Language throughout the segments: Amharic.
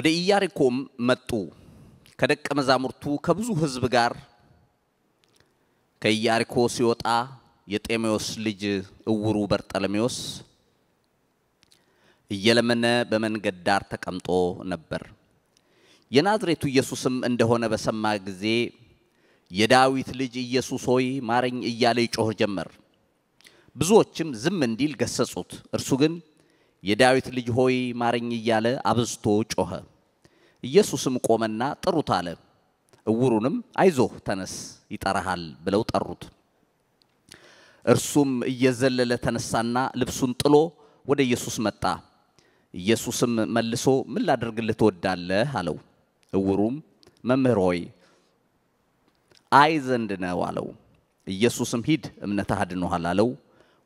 ወደ ኢያሪኮም መጡ። ከደቀ መዛሙርቱ ከብዙ ሕዝብ ጋር ከኢያሪኮ ሲወጣ የጤሜዎስ ልጅ እውሩ በርጠለሜዎስ እየለመነ በመንገድ ዳር ተቀምጦ ነበር። የናዝሬቱ ኢየሱስም እንደሆነ በሰማ ጊዜ የዳዊት ልጅ ኢየሱስ ሆይ ማረኝ እያለ ይጮህ ጀመር። ብዙዎችም ዝም እንዲል ገሰጹት። እርሱ ግን የዳዊት ልጅ ሆይ ማረኝ እያለ አብዝቶ ጮኸ። ኢየሱስም ቆመና ጥሩት አለ። እውሩንም አይዞ ተነስ ይጠራሃል ብለው ጠሩት። እርሱም እየዘለለ ተነሳና ልብሱን ጥሎ ወደ ኢየሱስ መጣ። ኢየሱስም መልሶ ምን ላደርግልህ ትወዳለህ አለው። እውሩም መምህር ሆይ አይ ዘንድ ነው አለው። ኢየሱስም ሂድ እምነትህ አድኖሃል አለው።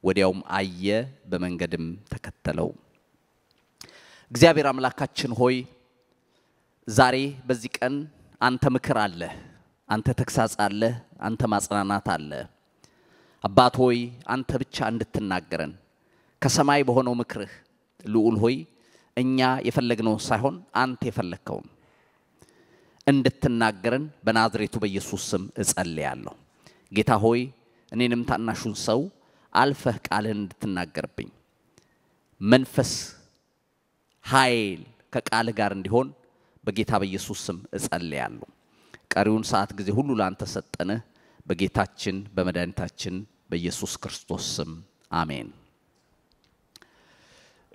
ወዲያውም አየ፣ በመንገድም ተከተለው። እግዚአብሔር አምላካችን ሆይ ዛሬ በዚህ ቀን አንተ ምክር አለ፣ አንተ ተግሳጽ አለ፣ አንተ ማጽናናት አለ። አባት ሆይ አንተ ብቻ እንድትናገረን ከሰማይ በሆነው ምክርህ ልዑል ሆይ እኛ የፈለግነው ሳይሆን አንተ የፈለግከውን እንድትናገረን በናዝሬቱ በኢየሱስ ስም እጸልያለሁ። ጌታ ሆይ እኔንም ታናሹን ሰው አልፈህ ቃልህን እንድትናገርብኝ መንፈስ ኃይል ከቃልህ ጋር እንዲሆን በጌታ በኢየሱስ ስም እጸልያለሁ። ቀሪውን ሰዓት ጊዜ ሁሉ ላንተ ሰጠንህ። በጌታችን በመድኃኒታችን በኢየሱስ ክርስቶስ ስም አሜን።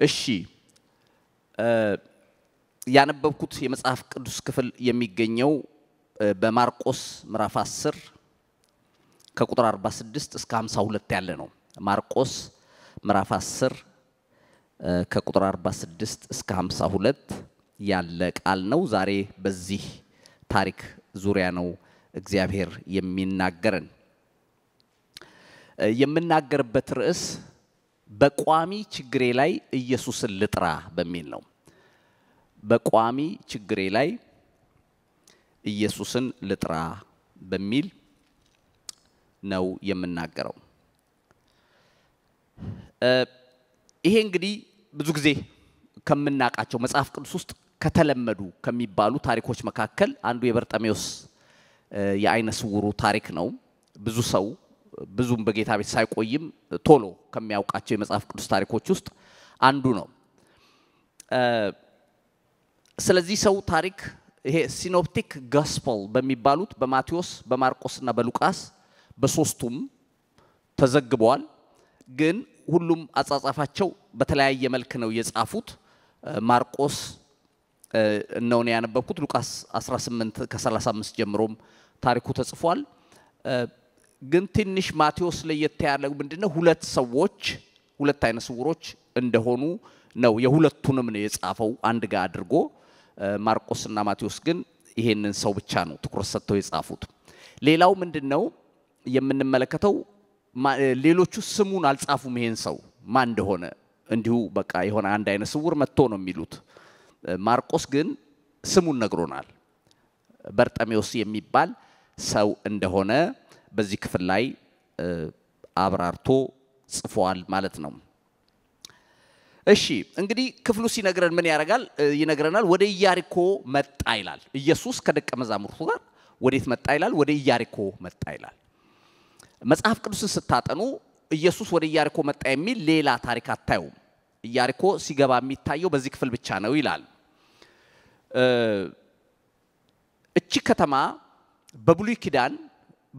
እሺ ያነበብኩት የመጽሐፍ ቅዱስ ክፍል የሚገኘው በማርቆስ ምዕራፍ 10 ከቁጥር 46 እስከ 52 ያለ ነው። ማርቆስ ምዕራፍ 10 ከቁጥር 46 እስከ 52 ያለ ቃል ነው። ዛሬ በዚህ ታሪክ ዙሪያ ነው እግዚአብሔር የሚናገረን። የምናገርበት ርዕስ በቋሚ ችግሬ ላይ ኢየሱስን ልጥራ በሚል ነው። በቋሚ ችግሬ ላይ ኢየሱስን ልጥራ በሚል ነው የምናገረው። ይሄ እንግዲህ ብዙ ጊዜ ከምናውቃቸው መጽሐፍ ቅዱስ ውስጥ ከተለመዱ ከሚባሉ ታሪኮች መካከል አንዱ የበርጠሜዎስ የአይነ ስውሩ ታሪክ ነው። ብዙ ሰው ብዙም በጌታ ቤት ሳይቆይም ቶሎ ከሚያውቃቸው የመጽሐፍ ቅዱስ ታሪኮች ውስጥ አንዱ ነው። ስለዚህ ሰው ታሪክ ይሄ ሲኖፕቲክ ጋስፐል በሚባሉት በማቴዎስ በማርቆስና በሉቃስ በሶስቱም ተዘግበዋል። ግን ሁሉም አጻጻፋቸው በተለያየ መልክ ነው የጻፉት። ማርቆስ እነውን ያነበብኩት ሉቃስ 18 ከ35 ጀምሮም ታሪኩ ተጽፏል። ግን ትንሽ ማቴዎስ ለየት ያለው ምንድነው? ሁለት ሰዎች ሁለት አይነ ስውሮች እንደሆኑ ነው። የሁለቱንም ነው የጻፈው አንድ ጋር አድርጎ። ማርቆስና ማቴዎስ ግን ይሄንን ሰው ብቻ ነው ትኩረት ሰጥተው የጻፉት። ሌላው ምንድን ነው የምንመለከተው? ሌሎቹ ስሙን አልጻፉም። ይሄን ሰው ማን እንደሆነ እንዲሁ በቃ የሆነ አንድ አይነ ስውር መጥቶ ነው የሚሉት። ማርቆስ ግን ስሙን ነግሮናል። በርጠሜዎስ የሚባል ሰው እንደሆነ በዚህ ክፍል ላይ አብራርቶ ጽፏል ማለት ነው። እሺ እንግዲህ ክፍሉ ሲነግረን ምን ያደርጋል ይነግረናል። ወደ ኢያሪኮ መጣ ይላል። ኢየሱስ ከደቀ መዛሙርቱ ጋር ወዴት መጣ ይላል? ወደ ኢያሪኮ መጣ ይላል። መጽሐፍ ቅዱስን ስታጠኑ ኢየሱስ ወደ ኢያሪኮ መጣ የሚል ሌላ ታሪክ አታዩም። ኢያሪኮ ሲገባ የሚታየው በዚህ ክፍል ብቻ ነው ይላል። እቺ ከተማ በብሉይ ኪዳን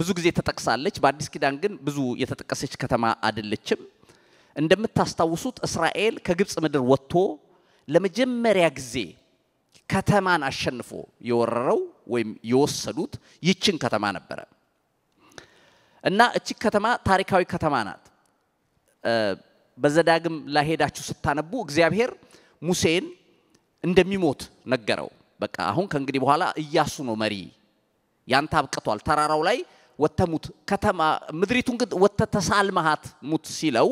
ብዙ ጊዜ ተጠቅሳለች። በአዲስ ኪዳን ግን ብዙ የተጠቀሰች ከተማ አይደለችም። እንደምታስታውሱት እስራኤል ከግብፅ ምድር ወጥቶ ለመጀመሪያ ጊዜ ከተማን አሸንፎ የወረረው ወይም የወሰዱት ይችን ከተማ ነበረ እና እቺ ከተማ ታሪካዊ ከተማ ናት። በዘዳግም ላሄዳችሁ ስታነቡ እግዚአብሔር ሙሴን እንደሚሞት ነገረው። በቃ አሁን ከእንግዲህ በኋላ እያሱ ነው መሪ፣ ያንተ አብቅቷል፣ ተራራው ላይ ወተሙት ከተማ ምድሪቱን ግን ወተ ተሳልመሃት ሙት ሲለው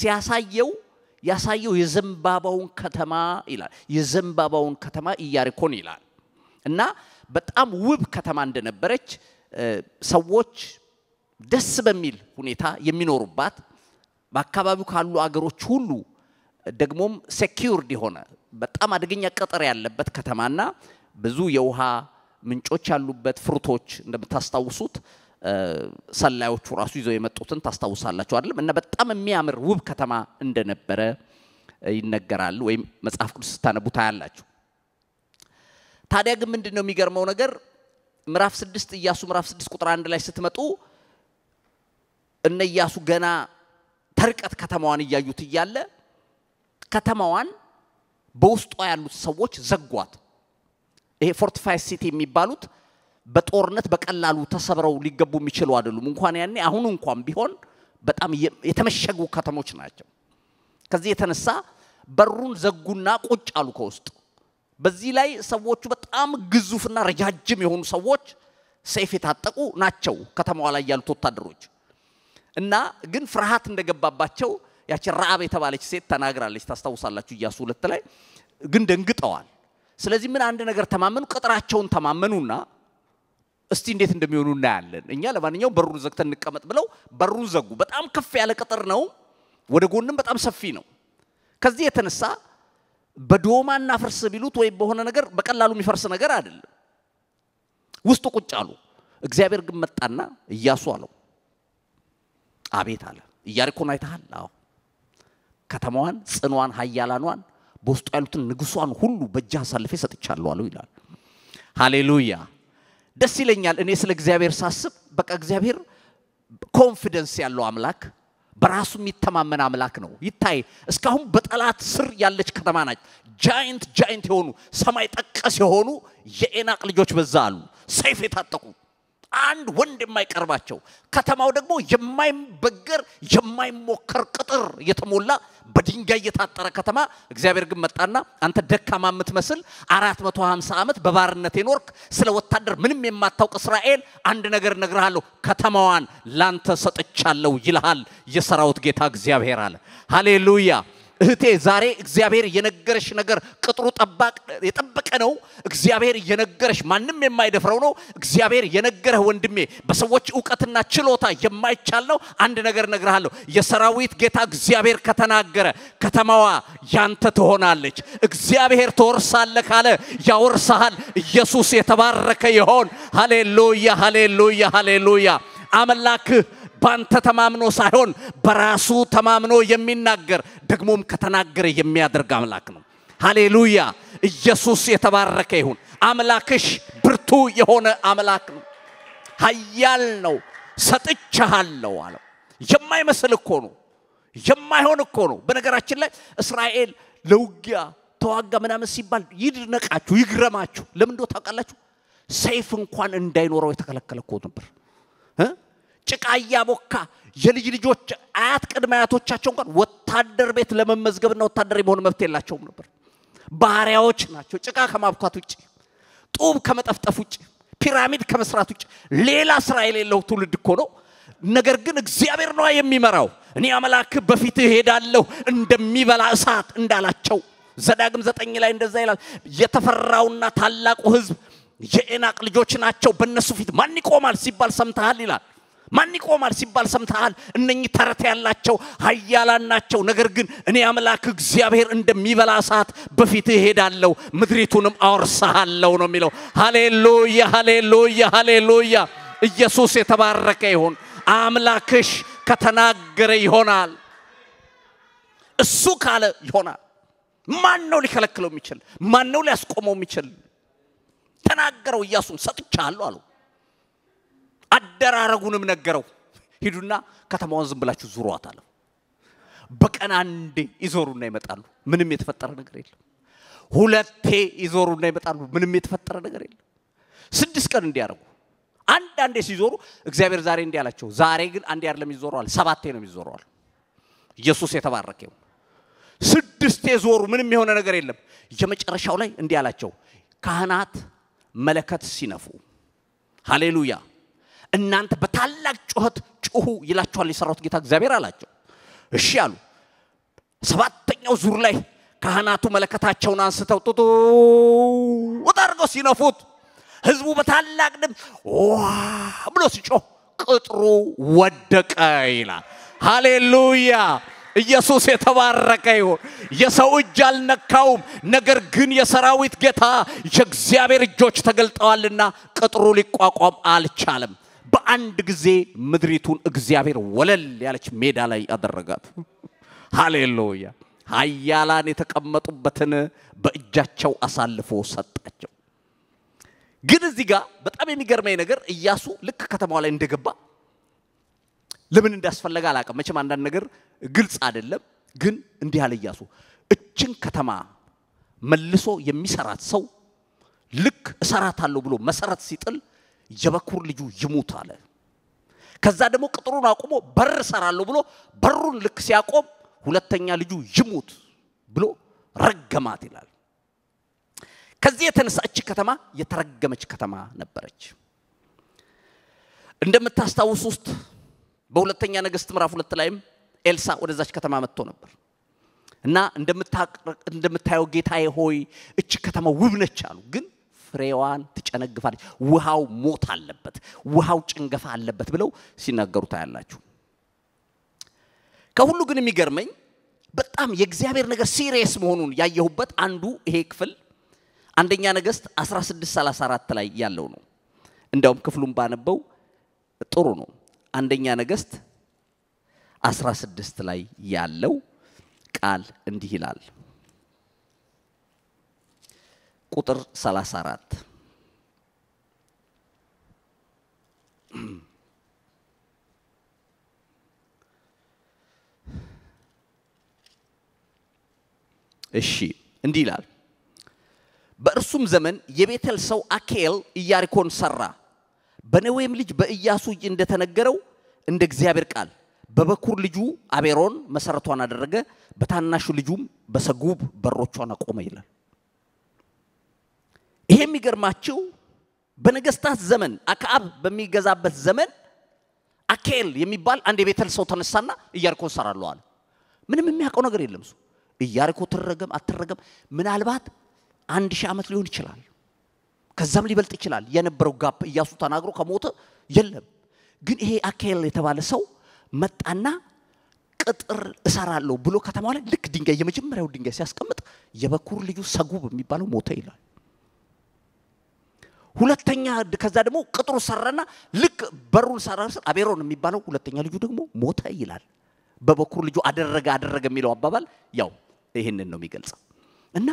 ሲያሳየው ያሳየው የዘንባባውን ከተማ ይላል። የዘንባባውን ከተማ ኢያሪኮን ይላል እና በጣም ውብ ከተማ እንደነበረች ሰዎች ደስ በሚል ሁኔታ የሚኖሩባት በአካባቢው ካሉ አገሮች ሁሉ ደግሞም ሴኪውርድ የሆነ በጣም አደገኛ ቅጥር ያለበት ከተማና ብዙ የውሃ ምንጮች ያሉበት ፍሩቶች እንደምታስታውሱት ሰላዮቹ ራሱ ይዘው የመጡትን ታስታውሳላችሁ አይደለም? እና በጣም የሚያምር ውብ ከተማ እንደነበረ ይነገራል፣ ወይም መጽሐፍ ቅዱስ ስታነቡ ታያላችሁ። ታዲያ ግን ምንድን ነው የሚገርመው ነገር ምዕራፍ ስድስት ኢያሱ ምዕራፍ ስድስት ቁጥር አንድ ላይ ስትመጡ እነ ኢያሱ ገና ተርቀት ከተማዋን እያዩት እያለ ከተማዋን በውስጧ ያሉት ሰዎች ዘጓት። ይሄ ፎርቲፋይ ሲቲ የሚባሉት በጦርነት በቀላሉ ተሰብረው ሊገቡ የሚችሉ አይደሉም። እንኳን ያኔ አሁን እንኳን ቢሆን በጣም የተመሸጉ ከተሞች ናቸው። ከዚህ የተነሳ በሩን ዘጉና ቁጭ አሉ ከውስጥ። በዚህ ላይ ሰዎቹ በጣም ግዙፍና ረጃጅም የሆኑ ሰዎች ሰይፍ የታጠቁ ናቸው ከተማዋ ላይ ያሉት ወታደሮች። እና ግን ፍርሃት እንደገባባቸው ያቺ ረአብ የተባለች ሴት ተናግራለች። ታስታውሳላችሁ ኢያሱ ሁለት ላይ ግን ደንግጠዋል። ስለዚህ ምን አንድ ነገር ተማመኑ፣ ቅጥራቸውን ተማመኑና እስቲ እንዴት እንደሚሆኑ እናያለን። እኛ ለማንኛውም በሩን ዘግተን እንቀመጥ ብለው በሩን ዘጉ። በጣም ከፍ ያለ ቅጥር ነው፣ ወደ ጎንም በጣም ሰፊ ነው። ከዚህ የተነሳ በዶማ ፍርስ ቢሉት ወይም በሆነ ነገር በቀላሉ የሚፈርስ ነገር አይደለም። ውስጡ ቁጭ አሉ። እግዚአብሔር ግን መጣና ኢያሱ አለው አቤት አለ። ኢያሪኮን አይተሃል? አዎ። ከተማዋን፣ ጽኗን፣ ኃያላኗን በውስጡ ያሉትን ንጉሷን ሁሉ በእጅህ አሳልፌ ሰጥቻለሁ አለው ይላል። ሃሌሉያ! ደስ ይለኛል። እኔ ስለ እግዚአብሔር ሳስብ በቃ እግዚአብሔር ኮንፊደንስ ያለው አምላክ በራሱ የሚተማመን አምላክ ነው። ይታይ። እስካሁን በጠላት ስር ያለች ከተማ ናት። ጃይንት ጃይንት የሆኑ ሰማይ ጠቀስ የሆኑ የኤናቅ ልጆች በዛ አሉ፣ ሰይፍ የታጠቁ አንድ ወንድ የማይቀርባቸው ከተማው ደግሞ የማይበገር የማይሞከር ቅጥር የተሞላ በድንጋይ የታጠረ ከተማ። እግዚአብሔር ግን መጣና አንተ ደካማ የምትመስል 450 ዓመት በባርነት የኖርክ ስለ ወታደር ምንም የማታውቅ እስራኤል አንድ ነገር እነግርሃለሁ፣ ከተማዋን ላንተ ሰጥቻለሁ ይልሃል የሰራውት ጌታ እግዚአብሔር አለ። ሃሌሉያ! እህቴ ዛሬ እግዚአብሔር የነገረሽ ነገር ቅጥሩ ጠባቅ የጠበቀ ነው። እግዚአብሔር የነገረሽ ማንም የማይደፍረው ነው። እግዚአብሔር የነገረህ ወንድሜ በሰዎች እውቀትና ችሎታ የማይቻል ነው። አንድ ነገር እነግርሃለሁ። የሰራዊት ጌታ እግዚአብሔር ከተናገረ ከተማዋ ያንተ ትሆናለች። እግዚአብሔር ትወርሳለህ ካለ ያወርሰሃል። ኢየሱስ የተባረከ ይሆን። ሃሌሉያ፣ ሃሌሉያ፣ ሃሌሉያ። አምላክህ ባንተ ተማምኖ ሳይሆን በራሱ ተማምኖ የሚናገር ደግሞም ከተናገረ የሚያደርግ አምላክ ነው። ሃሌሉያ! ኢየሱስ የተባረከ ይሁን። አምላክሽ ብርቱ የሆነ አምላክ ነው፣ ኃያል ነው። ሰጥቻሃለሁ አለው። የማይመስል እኮ ነው፣ የማይሆን እኮ ነው። በነገራችን ላይ እስራኤል ለውጊያ ተዋጋ ምናምን ሲባል ይድነቃችሁ፣ ይግረማችሁ። ለምን እንደው ታውቃላችሁ? ሰይፍ እንኳን እንዳይኖረው የተከለከለ እኮ ነበር። ጭቃ እያቦካ የልጅ ልጆች አያት ቅድመ አያቶቻቸው እንኳን ወታደር ቤት ለመመዝገብና ወታደር የመሆን መብት የላቸውም ነበር። ባሪያዎች ናቸው፣ ጭቃ ከማብኳት ውጭ፣ ጡብ ከመጠፍጠፍ ውጭ፣ ፒራሚድ ከመስራት ውጭ ሌላ ስራ የሌለው ትውልድ እኮ ነው። ነገር ግን እግዚአብሔር ነዋ የሚመራው። እኔ አምላክ በፊት እሄዳለሁ እንደሚበላ እሳት እንዳላቸው ዘዳግም ዘጠኝ ላይ እንደዛ ይላል። የተፈራውና ታላቁ ህዝብ የኤናቅ ልጆች ናቸው፣ በእነሱ ፊት ማን ይቆማል ሲባል ሰምተሃል ይላል። ማን ይቆማል ሲባል ሰምተሃል? እነኚህ ተረት ያላቸው ሀያላን ናቸው። ነገር ግን እኔ አምላክ እግዚአብሔር እንደሚበላ እሳት በፊት እሄዳለሁ፣ ምድሪቱንም አወርሰሃለሁ ነው የሚለው። ሃሌሉያ፣ ሃሌሉያ፣ ሃሌሉያ። ኢየሱስ የተባረከ ይሁን። አምላክሽ ከተናገረ ይሆናል፣ እሱ ካለ ይሆናል። ማን ነው ሊከለክለው የሚችል? ማን ነው ሊያስቆመው የሚችል? ተናገረው። ኢያሱም ሰጥቻለሁ አለው። አደራረጉንም ነገረው። ሂዱና ከተማዋን ዝም ብላችሁ ዙሯት አለው። በቀን አንዴ ይዞሩና ይመጣሉ። ምንም የተፈጠረ ነገር የለም። ሁለቴ ይዞሩና ይመጣሉ። ምንም የተፈጠረ ነገር የለም። ስድስት ቀን እንዲያደርጉ አንዳንዴ ሲዞሩ እግዚአብሔር ዛሬ እንዲህ አላቸው። ዛሬ ግን አንዴ አይደለም ይዞረዋል፣ ሰባቴ ነው ይዞረዋል። ኢየሱስ የተባረከ ይሁን። ስድስቴ ዞሩ፣ ምንም የሆነ ነገር የለም። የመጨረሻው ላይ እንዲህ አላቸው፣ ካህናት መለከት ሲነፉ ሃሌሉያ እናንተ በታላቅ ጩኸት ጩሁ ይላችኋል የሰራሁት ጌታ እግዚአብሔር አላቸው። እሺ አሉ። ሰባተኛው ዙር ላይ ካህናቱ መለከታቸውን አንስተው ጡጡ አድርገው ሲነፉት ህዝቡ በታላቅ ድምፅ ዋ ብሎ ሲጮህ ቅጥሩ ወደቀ ይላል። ሃሌሉያ! ኢየሱስ የተባረከ ይሁን። የሰው እጅ አልነካውም፣ ነገር ግን የሰራዊት ጌታ የእግዚአብሔር እጆች ተገልጠዋልና ቅጥሩ ሊቋቋም አልቻለም። በአንድ ጊዜ ምድሪቱን እግዚአብሔር ወለል ያለች ሜዳ ላይ አደረጋት። ሃሌሉያ! ኃያላን የተቀመጡበትን በእጃቸው አሳልፎ ሰጣቸው። ግን እዚህ ጋር በጣም የሚገርመኝ ነገር እያሱ ልክ ከተማዋ ላይ እንደገባ ለምን እንዳስፈለገ አላውቅም። መቼም አንዳንድ ነገር ግልጽ አይደለም። ግን እንዲህ አለ እያሱ፣ እችን ከተማ መልሶ የሚሰራት ሰው ልክ እሰራታለሁ ብሎ መሰረት ሲጥል የበኩር ልጁ ይሙት አለ። ከዛ ደግሞ ቅጥሩን አቁሞ በር ሰራለሁ ብሎ በሩን ልክ ሲያቆም ሁለተኛ ልጁ ይሙት ብሎ ረገማት ይላል። ከዚህ የተነሳች ከተማ የተረገመች ከተማ ነበረች። እንደምታስታውስ ውስጥ በሁለተኛ ነገሥት ምዕራፍ ሁለት ላይም ኤልሳ ወደዛች ከተማ መጥቶ ነበር እና እንደምታየው ጌታዬ ሆይ እች ከተማ ውብ ነች አሉ ግን ፍሬዋን ትጨነግፋለች። ውሃው ሞት አለበት፣ ውሃው ጭንገፋ አለበት ብለው ሲናገሩ ታያላችሁ። ከሁሉ ግን የሚገርመኝ በጣም የእግዚአብሔር ነገር ሲሪየስ መሆኑን ያየሁበት አንዱ ይሄ ክፍል አንደኛ ነገሥት 1634 ላይ ያለው ነው። እንዲያውም ክፍሉን ባነበው ጥሩ ነው። አንደኛ ነገሥት 16 ላይ ያለው ቃል እንዲህ ይላል። ቁጥር 34 እሺ እንዲህ ይላል። በእርሱም ዘመን የቤተል ሰው አኬል ኢያሪኮን ሰራ። በነዌም ልጅ በኢያሱ እጅ እንደተነገረው እንደ እግዚአብሔር ቃል በበኩር ልጁ አቤሮን መሰረቷን አደረገ፣ በታናሹ ልጁም በሰጉብ በሮቿን አቆመ ይላል። ይሄ የሚገርማችሁ በነገስታት ዘመን አክአብ በሚገዛበት ዘመን አኬል የሚባል አንድ የቤተል ሰው ተነሳና እያርኮ ሰራለዋል። ምንም የሚያውቀው ነገር የለም እሱ። እያርኮ ትረገም አትረገም፣ ምናልባት አንድ ሺህ ዓመት ሊሆን ይችላል፣ ከዛም ሊበልጥ ይችላል። የነበረው ጋፕ እያሱ ተናግሮ ከሞተ የለም። ግን ይሄ አኬል የተባለ ሰው መጣና ቅጥር እሰራለሁ ብሎ ከተማ ላይ ልክ ድንጋይ የመጀመሪያው ድንጋይ ሲያስቀምጥ የበኩር ልዩ ሰጉብ የሚባለው ሞተ ይላል። ሁለተኛ ከዛ ደግሞ ቅጥሩ ሰራና ልክ በሩን ሳራርስር አቤሮን የሚባለው ሁለተኛ ልጁ ደግሞ ሞተ ይላል። በበኩር ልጁ አደረገ አደረገ የሚለው አባባል ያው ይህንን ነው የሚገልጸው እና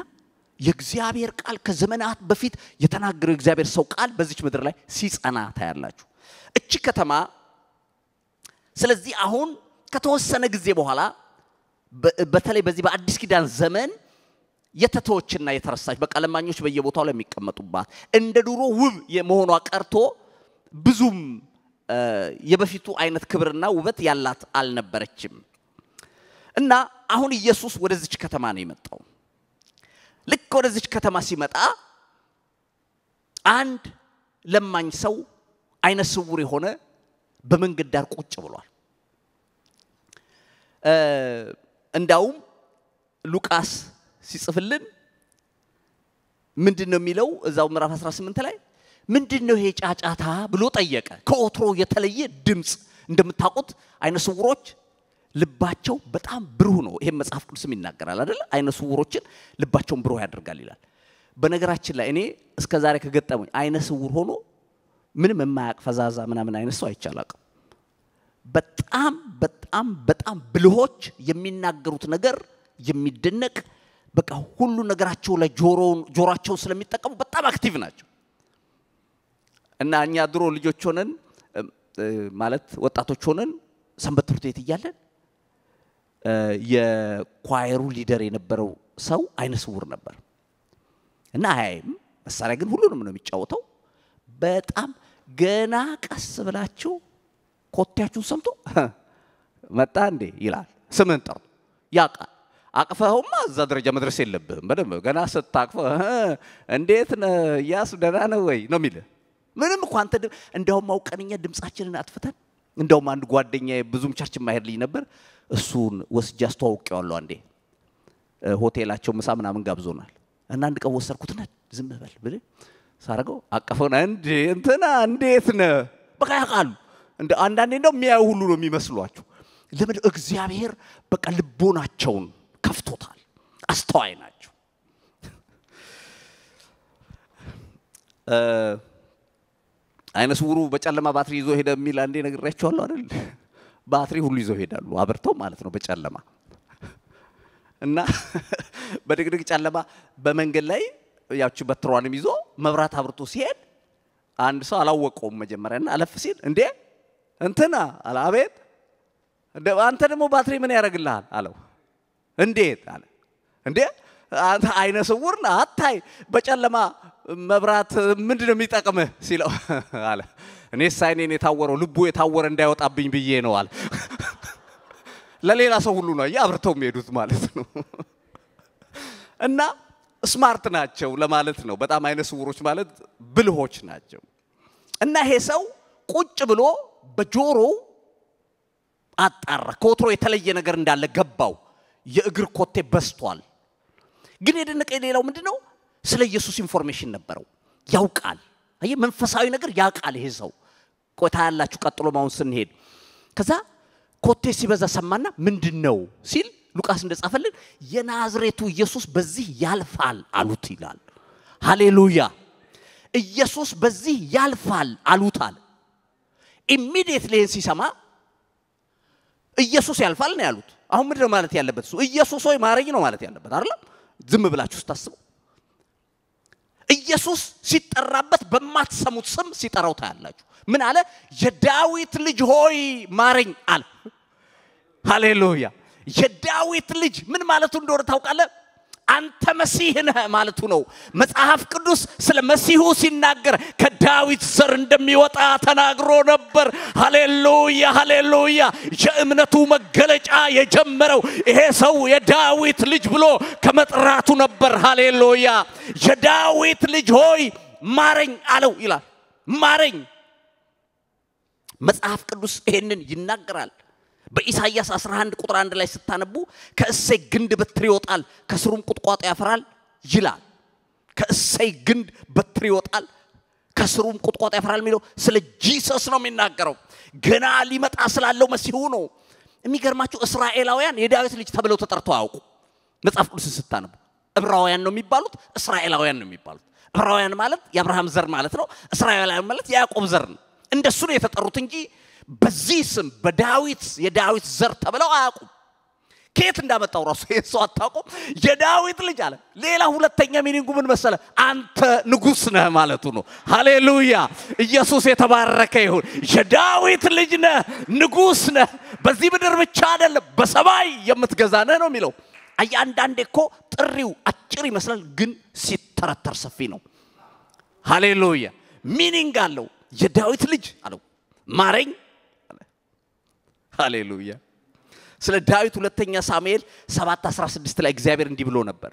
የእግዚአብሔር ቃል ከዘመናት በፊት የተናገረው የእግዚአብሔር ሰው ቃል በዚች ምድር ላይ ሲጸና ታያላችሁ። እቺ ከተማ ስለዚህ አሁን ከተወሰነ ጊዜ በኋላ በተለይ በዚህ በአዲስ ኪዳን ዘመን የተተወችና የተረሳች በቀለማኞች በየቦታው ለሚቀመጡባት እንደ ድሮ ውብ የመሆኗ ቀርቶ ብዙም የበፊቱ አይነት ክብርና ውበት ያላት አልነበረችም እና አሁን ኢየሱስ ወደዚች ከተማ ነው የመጣው። ልክ ወደዚች ከተማ ሲመጣ አንድ ለማኝ ሰው አይነ ስውር የሆነ በመንገድ ዳር ቁጭ ብሏል። እንዳውም ሉቃስ ሲጽፍልን ምንድን ነው የሚለው እዛው ምዕራፍ 18 ላይ ምንድን ነው ይሄ ጫጫታ ብሎ ጠየቀ። ከወትሮ የተለየ ድምፅ እንደምታውቁት አይነ ስውሮች ልባቸው በጣም ብሩህ ነው። ይሄም መጽሐፍ ቅዱስም ይናገራል አይደለ? አይነ ስውሮችን ልባቸውን ብሩህ ያደርጋል ይላል። በነገራችን ላይ እኔ እስከ ዛሬ ከገጠመኝ አይነ ስውር ሆኖ ምንም የማያቅ ፈዛዛ ምናምን አይነት ሰው አይቻላቅም። በጣም በጣም በጣም ብልሆች የሚናገሩት ነገር የሚደነቅ በቃ ሁሉ ነገራቸው ጆሮቸው ስለሚጠቀሙ በጣም አክቲቭ ናቸው እና እኛ ድሮ ልጆች ሆነን ማለት ወጣቶች ሆነን ሰንበት ትምህርት ቤት እያለን የኳየሩ ሊደር የነበረው ሰው አይነ ስውር ነበር እና አያይም። መሳሪያ ግን ሁሉንም ነው የሚጫወተው። በጣም ገና ቀስ ብላችሁ ኮቴያችሁን ሰምቶ መጣ እንዴ ይላል። ስምን ጠርቶ ያውቃል። አቅፈኸውማ እዛ ደረጃ መድረስ የለብህም። በደንብ ገና ስታቅፈህ እንዴት ነህ እያሱ ደህና ነህ ወይ ነው የሚልህ። ምንም እኮ አንተ እንደውም አውቀንኛ ድምፃችንን አጥፍተን እንደውም አንድ ጓደኛ ብዙም ቸርች የማይሄድ ልጅ ነበር። እሱን ወስጄ አስተዋውቄዋለሁ። አንዴ ሆቴላቸው ምሳ ምናምን ጋብዞናል እና አንድ ቀን ወሰድኩትና ዝም በል ብልህ ሳረገው አቀፈውና እንዴ እንትና እንዴት ነህ በቃ ያውቃሉ። እንደ አንዳንዴ እንደው የሚያዩ ሁሉ ነው የሚመስሏቸው። ለምን እግዚአብሔር በቃ ልቦናቸውን ከፍቶታል። አስተዋይ ናቸው። አይነ ስውሩ በጨለማ ባትሪ ይዞ ሄደ የሚል አንዴ ነግሬያቸዋለሁ አይደል? ባትሪ ሁሉ ይዘው ሄዳሉ፣ አብርተው ማለት ነው በጨለማ እና በድቅድቅ ጨለማ በመንገድ ላይ ያቺ በትሯንም ይዞ መብራት አብርቶ ሲሄድ አንድ ሰው አላወቀውም መጀመሪያ እና አለፍ ሲል እንዴ እንትና አለ አቤት አንተ ደግሞ ባትሪ ምን ያደርግልሃል አለው እንዴት አለ እንዴ አይነ ስውር አታይ በጨለማ መብራት ምንድን ነው የሚጠቅምህ ሲለው አለ እኔስ አይኔን የታወረው ልቡ የታወረ እንዳይወጣብኝ ብዬ ነው አለ ለሌላ ሰው ሁሉ ነው አብርተው የሚሄዱት ማለት ነው እና ስማርት ናቸው ለማለት ነው በጣም አይነ ስውሮች ማለት ብልሆች ናቸው እና ይሄ ሰው ቁጭ ብሎ በጆሮው አጣራ ከወትሮ የተለየ ነገር እንዳለ ገባው የእግር ኮቴ በስቷል። ግን የደነቀኝ ሌላው ምንድን ነው? ስለ ኢየሱስ ኢንፎርሜሽን ነበረው፣ ያውቃል። አየህ፣ መንፈሳዊ ነገር ያውቃል ይሄ ሰው። ቆታ ያላችሁ ቀጥሎ ማሁን ስንሄድ ከዛ ኮቴ ሲበዛ ሰማና ምንድን ነው ሲል ሉቃስ እንደጻፈልን የናዝሬቱ ኢየሱስ በዚህ ያልፋል አሉት ይላል። ሃሌሉያ! ኢየሱስ በዚህ ያልፋል አሉት አለ። ኢሚዲየትሊ ይህን ሲሰማ ኢየሱስ ያልፋል ነው ያሉት። አሁን ምንድነው ማለት ያለበት? እሱ ኢየሱስ ሆይ ማረኝ ነው ማለት ያለበት አይደለም። ዝም ብላችሁ ስታስቡ ኢየሱስ ሲጠራበት በማትሰሙት ስም ሲጠራው ታያላችሁ። ምን አለ? የዳዊት ልጅ ሆይ ማረኝ አለ። ሃሌሉያ። የዳዊት ልጅ ምን ማለቱ እንደሆነ ታውቃለህ? አንተ መሲህ ነህ ማለቱ ነው። መጽሐፍ ቅዱስ ስለ መሲሁ ሲናገር ከዳዊት ዘር እንደሚወጣ ተናግሮ ነበር። ሃሌሉያ ሃሌሉያ! የእምነቱ መገለጫ የጀመረው ይሄ ሰው የዳዊት ልጅ ብሎ ከመጥራቱ ነበር። ሃሌሉያ! የዳዊት ልጅ ሆይ ማረኝ አለው ይላል። ማረኝ መጽሐፍ ቅዱስ ይሄንን ይናገራል። በኢሳይያስ 11 ቁጥር 1 ላይ ስታነቡ ከእሴይ ግንድ በትር ይወጣል፣ ከስሩም ቁጥቋጦ ያፈራል ይላል። ከእሴይ ግንድ በትር ይወጣል፣ ከስሩም ቁጥቋጦ ያፈራል የሚለው ስለ ጂሰስ ነው የሚናገረው። ገና ሊመጣ ስላለው መሲሁ ነው። የሚገርማችሁ እስራኤላውያን የዳዊት ልጅ ተብለው ተጠርተው አያውቁ። መጽሐፍ ቅዱስን ስታነቡ እብራውያን ነው የሚባሉት፣ እስራኤላውያን ነው የሚባሉት። እብራውያን ማለት የአብርሃም ዘር ማለት ነው። እስራኤላውያን ማለት የያዕቆብ ዘር ነው። እንደሱ ነው የተጠሩት እንጂ በዚህ ስም በዳዊት የዳዊት ዘር ተብለው አያውቁም። ከየት እንዳመጣው ራሱ ይህን ሰው አታውቁም። የዳዊት ልጅ አለ። ሌላ ሁለተኛ ሚኒንጉ ምን መሰለ? አንተ ንጉሥ ነህ ማለቱ ነው። ሃሌሉያ! ኢየሱስ የተባረከ ይሁን። የዳዊት ልጅ ነህ፣ ንጉሥ ነህ። በዚህ ምድር ብቻ አይደለም በሰማይ የምትገዛ ነህ ነው የሚለው። አያንዳንዴ እኮ ጥሪው አጭር ይመስላል፣ ግን ሲተረተር ሰፊ ነው። ሃሌሉያ! ሚኒንግ አለው። የዳዊት ልጅ አለው። ማረኝ ሃሌሉያ። ስለ ዳዊት ሁለተኛ ሳሙኤል 7 16 ላይ እግዚአብሔር እንዲህ ብሎ ነበር፣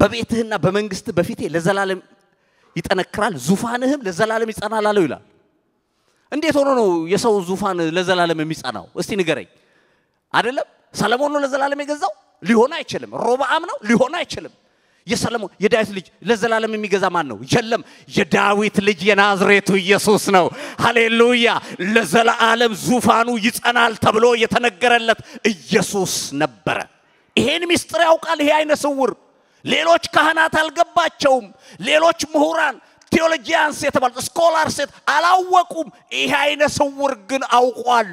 በቤትህና በመንግስት በፊቴ ለዘላለም ይጠነክራል፣ ዙፋንህም ለዘላለም ይጸናል አለው ይላል። እንዴት ሆኖ ነው የሰው ዙፋን ለዘላለም የሚጸናው? እስቲ ንገረኝ። አይደለም ሰለሞን ነው ለዘላለም የገዛው? ሊሆን አይችልም። ሮብዓም ነው? ሊሆን አይችልም። የሰለሞን የዳዊት ልጅ ለዘላለም የሚገዛ ማን ነው? የለም፣ የዳዊት ልጅ የናዝሬቱ ኢየሱስ ነው። ሃሌሉያ! ለዘላለም ዙፋኑ ይጸናል ተብሎ የተነገረለት ኢየሱስ ነበረ። ይሄን ምስጢር ያውቃል ይሄ አይነ ስውር። ሌሎች ካህናት አልገባቸውም። ሌሎች ምሁራን ቴዎሎጂያንስ የተባሉት ስኮላር ሴት አላወቁም። ይሄ አይነ ስውር ግን አውቋል።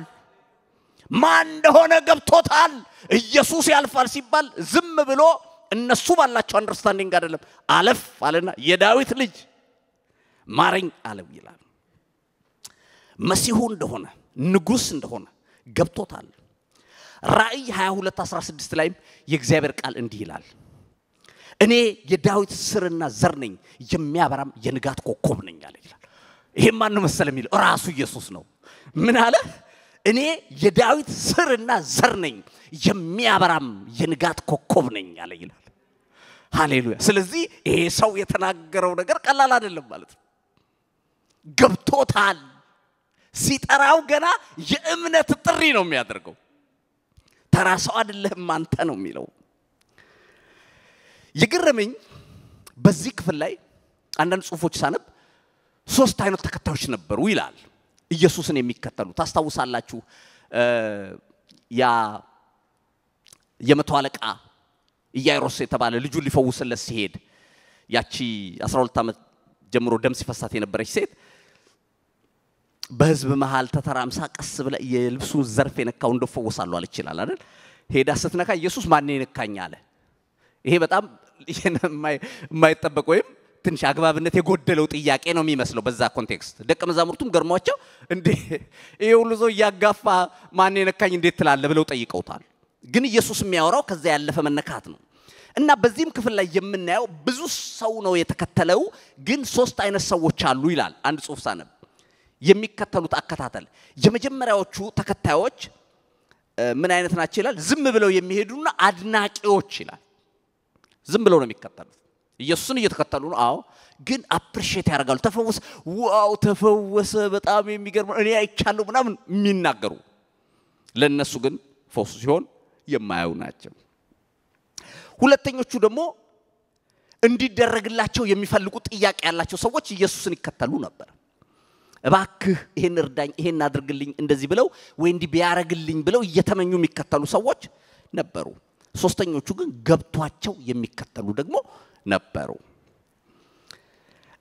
ማን እንደሆነ ገብቶታል። ኢየሱስ ያልፋል ሲባል ዝም ብሎ እነሱ ባላቸው አንደርስታንዲንግ አይደለም። አለፍ አለና የዳዊት ልጅ ማረኝ አለው ይላል። መሲሁ እንደሆነ ንጉሥ እንደሆነ ገብቶታል። ራእይ 22 16 ላይም የእግዚአብሔር ቃል እንዲህ ይላል፣ እኔ የዳዊት ስርና ዘር ነኝ፣ የሚያበራም የንጋት ኮከብ ነኝ አለ ይላል። ይሄ ማን መሰለ የሚለው ራሱ ኢየሱስ ነው። ምን አለ? እኔ የዳዊት ስርና ዘር ነኝ፣ የሚያበራም የንጋት ኮከብ ነኝ አለ ይላል። ሃሌሉያ። ስለዚህ ይሄ ሰው የተናገረው ነገር ቀላል አይደለም ማለት ነው። ገብቶታል። ሲጠራው ገና የእምነት ጥሪ ነው የሚያደርገው። ተራ ሰው አይደለህም አንተ ነው የሚለው። የገረመኝ በዚህ ክፍል ላይ አንዳንድ ጽሁፎች ሳነብ ሶስት አይነት ተከታዮች ነበሩ ይላል። ኢየሱስን የሚከተሉ ታስታውሳላችሁ። ያ የመቶ አለቃ ኢያይሮስ የተባለ ልጁ ሊፈውስለት ሲሄድ ያቺ 12 ዓመት ጀምሮ ደም ሲፈሳት የነበረች ሴት በህዝብ መሃል ተተራምሳ ቀስ ብለ የልብሱን ዘርፍ የነካው እንደፈወሳለሁ አለች ይላል አይደል? ሄዳ ስትነካ ኢየሱስ ማን የነካኝ አለ። ይሄ በጣም የማይጠበቅ ወይም ትንሽ አግባብነት የጎደለው ጥያቄ ነው የሚመስለው በዛ ኮንቴክስት። ደቀ መዛሙርቱም ገርሟቸው እንዴ ይሄ ሁሉ ሰው እያጋፋ ማን የነካኝ እንዴት ትላለ ብለው ጠይቀውታል። ግን ኢየሱስ የሚያወራው ከዛ ያለፈ መነካት ነው እና በዚህም ክፍል ላይ የምናየው ብዙ ሰው ነው የተከተለው፣ ግን ሶስት አይነት ሰዎች አሉ ይላል አንድ ጽሁፍ ሳነብ የሚከተሉት አከታተል። የመጀመሪያዎቹ ተከታዮች ምን አይነት ናቸው ይላል? ዝም ብለው የሚሄዱና አድናቂዎች ይላል። ዝም ብለው ነው የሚከተሉት። ኢየሱስን እየተከተሉ ነው። አዎ ግን አፕሪሼት ያደርጋሉ። ተፈወሰ፣ ዋው ተፈወሰ፣ በጣም የሚገርም እኔ አይቻለሁ ምናምን የሚናገሩ ለእነሱ ግን ፈውሱ ሲሆን የማያዩ ናቸው። ሁለተኞቹ ደግሞ እንዲደረግላቸው የሚፈልጉ ጥያቄ ያላቸው ሰዎች ኢየሱስን ይከተሉ ነበር። እባክህ ይሄን እርዳኝ፣ ይሄን አድርግልኝ፣ እንደዚህ ብለው ወይ እንዲህ ቢያረግልኝ ብለው እየተመኙ የሚከተሉ ሰዎች ነበሩ። ሶስተኞቹ ግን ገብቷቸው የሚከተሉ ደግሞ ነበሩ።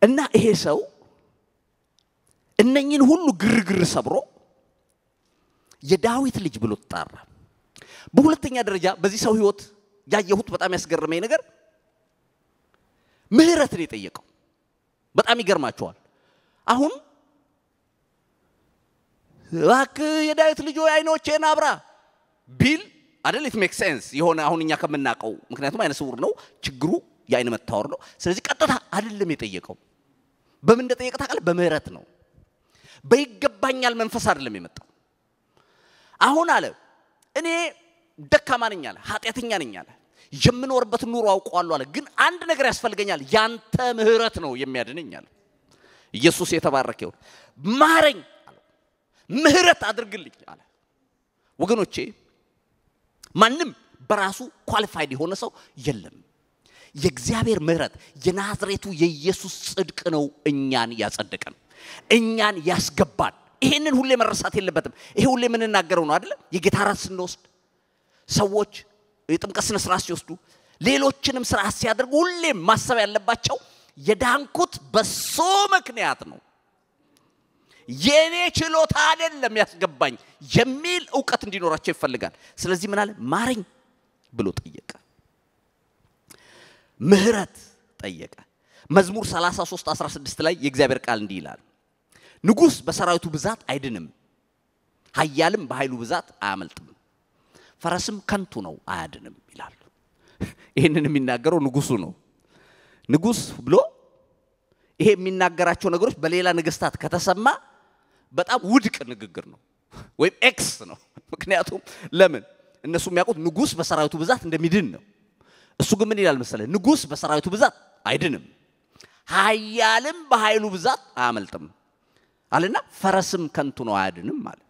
እና ይሄ ሰው እነኝን ሁሉ ግርግር ሰብሮ የዳዊት ልጅ ብሎ ተጣራ። በሁለተኛ ደረጃ በዚህ ሰው ህይወት ያየሁት በጣም ያስገረመኝ ነገር ምህረትን የጠየቀው በጣም ይገርማቸዋል። አሁን እባክህ የዳዊት ልጅ ሆይ አይኖቼን አብራ ቢል አደል ኢት ሜክ ሴንስ የሆነ አሁን እኛ ከምናውቀው ምክንያቱም አይነ ስውር ነው ችግሩ የአይን መታወር ነው። ስለዚህ ቀጥታ አይደለም የጠየቀው። በምን እንደጠየቀ ታውቃለህ? በምህረት ነው። በይገባኛል መንፈስ አይደለም የመጣው። አሁን አለ እኔ ደካማ ነኝ አለ፣ ኃጢአተኛ ነኝ አለ፣ የምኖርበትን ኑሮ አውቀዋለሁ አለ። ግን አንድ ነገር ያስፈልገኛል፣ ያንተ ምህረት ነው የሚያድነኝ አለ። ኢየሱስ የተባረከ ይሁን። ማረኝ አለ፣ ምህረት አድርግልኝ አለ። ወገኖቼ ማንም በራሱ ኳሊፋይድ የሆነ ሰው የለም። የእግዚአብሔር ምሕረት የናዝሬቱ የኢየሱስ ጽድቅ ነው እኛን ያጸደቀን፣ እኛን ያስገባን። ይሄንን ሁሌ መረሳት የለበትም። ይሄ ሁሌ የምንናገረው ነው አይደለም። የጌታ ራት ስንወስድ ሰዎች የጥምቀት ስነ ስርዓት ሲወስዱ ሌሎችንም ስርዓት ሲያደርጉ ሁሌም ማሰብ ያለባቸው የዳንኩት በሱ ምክንያት ነው፣ የእኔ ችሎታ አይደለም ያስገባኝ የሚል እውቀት እንዲኖራቸው ይፈልጋል። ስለዚህ ምን አለ? ማረኝ ብሎ ጠየቀ። ምህረት ጠየቀ። መዝሙር 33 16 ላይ የእግዚአብሔር ቃል እንዲህ ይላል፣ ንጉሥ በሰራዊቱ ብዛት አይድንም፣ ኃያልም በኃይሉ ብዛት አያመልጥም፣ ፈረስም ከንቱ ነው አያድንም ይላሉ። ይህንን የሚናገረው ንጉሱ ነው። ንጉስ ብሎ ይሄ የሚናገራቸው ነገሮች በሌላ ነገስታት ከተሰማ በጣም ውድቅ ንግግር ነው ወይም ኤክስ ነው። ምክንያቱም ለምን እነሱ የሚያውቁት ንጉስ በሰራዊቱ ብዛት እንደሚድን ነው። እሱ ግን ምን ይላል መሰለ? ንጉሥ በሰራዊቱ ብዛት አይድንም፣ ኃያልም በኃይሉ ብዛት አያመልጥም አለና ፈረስም ከንቱ ነው አያድንም አለ።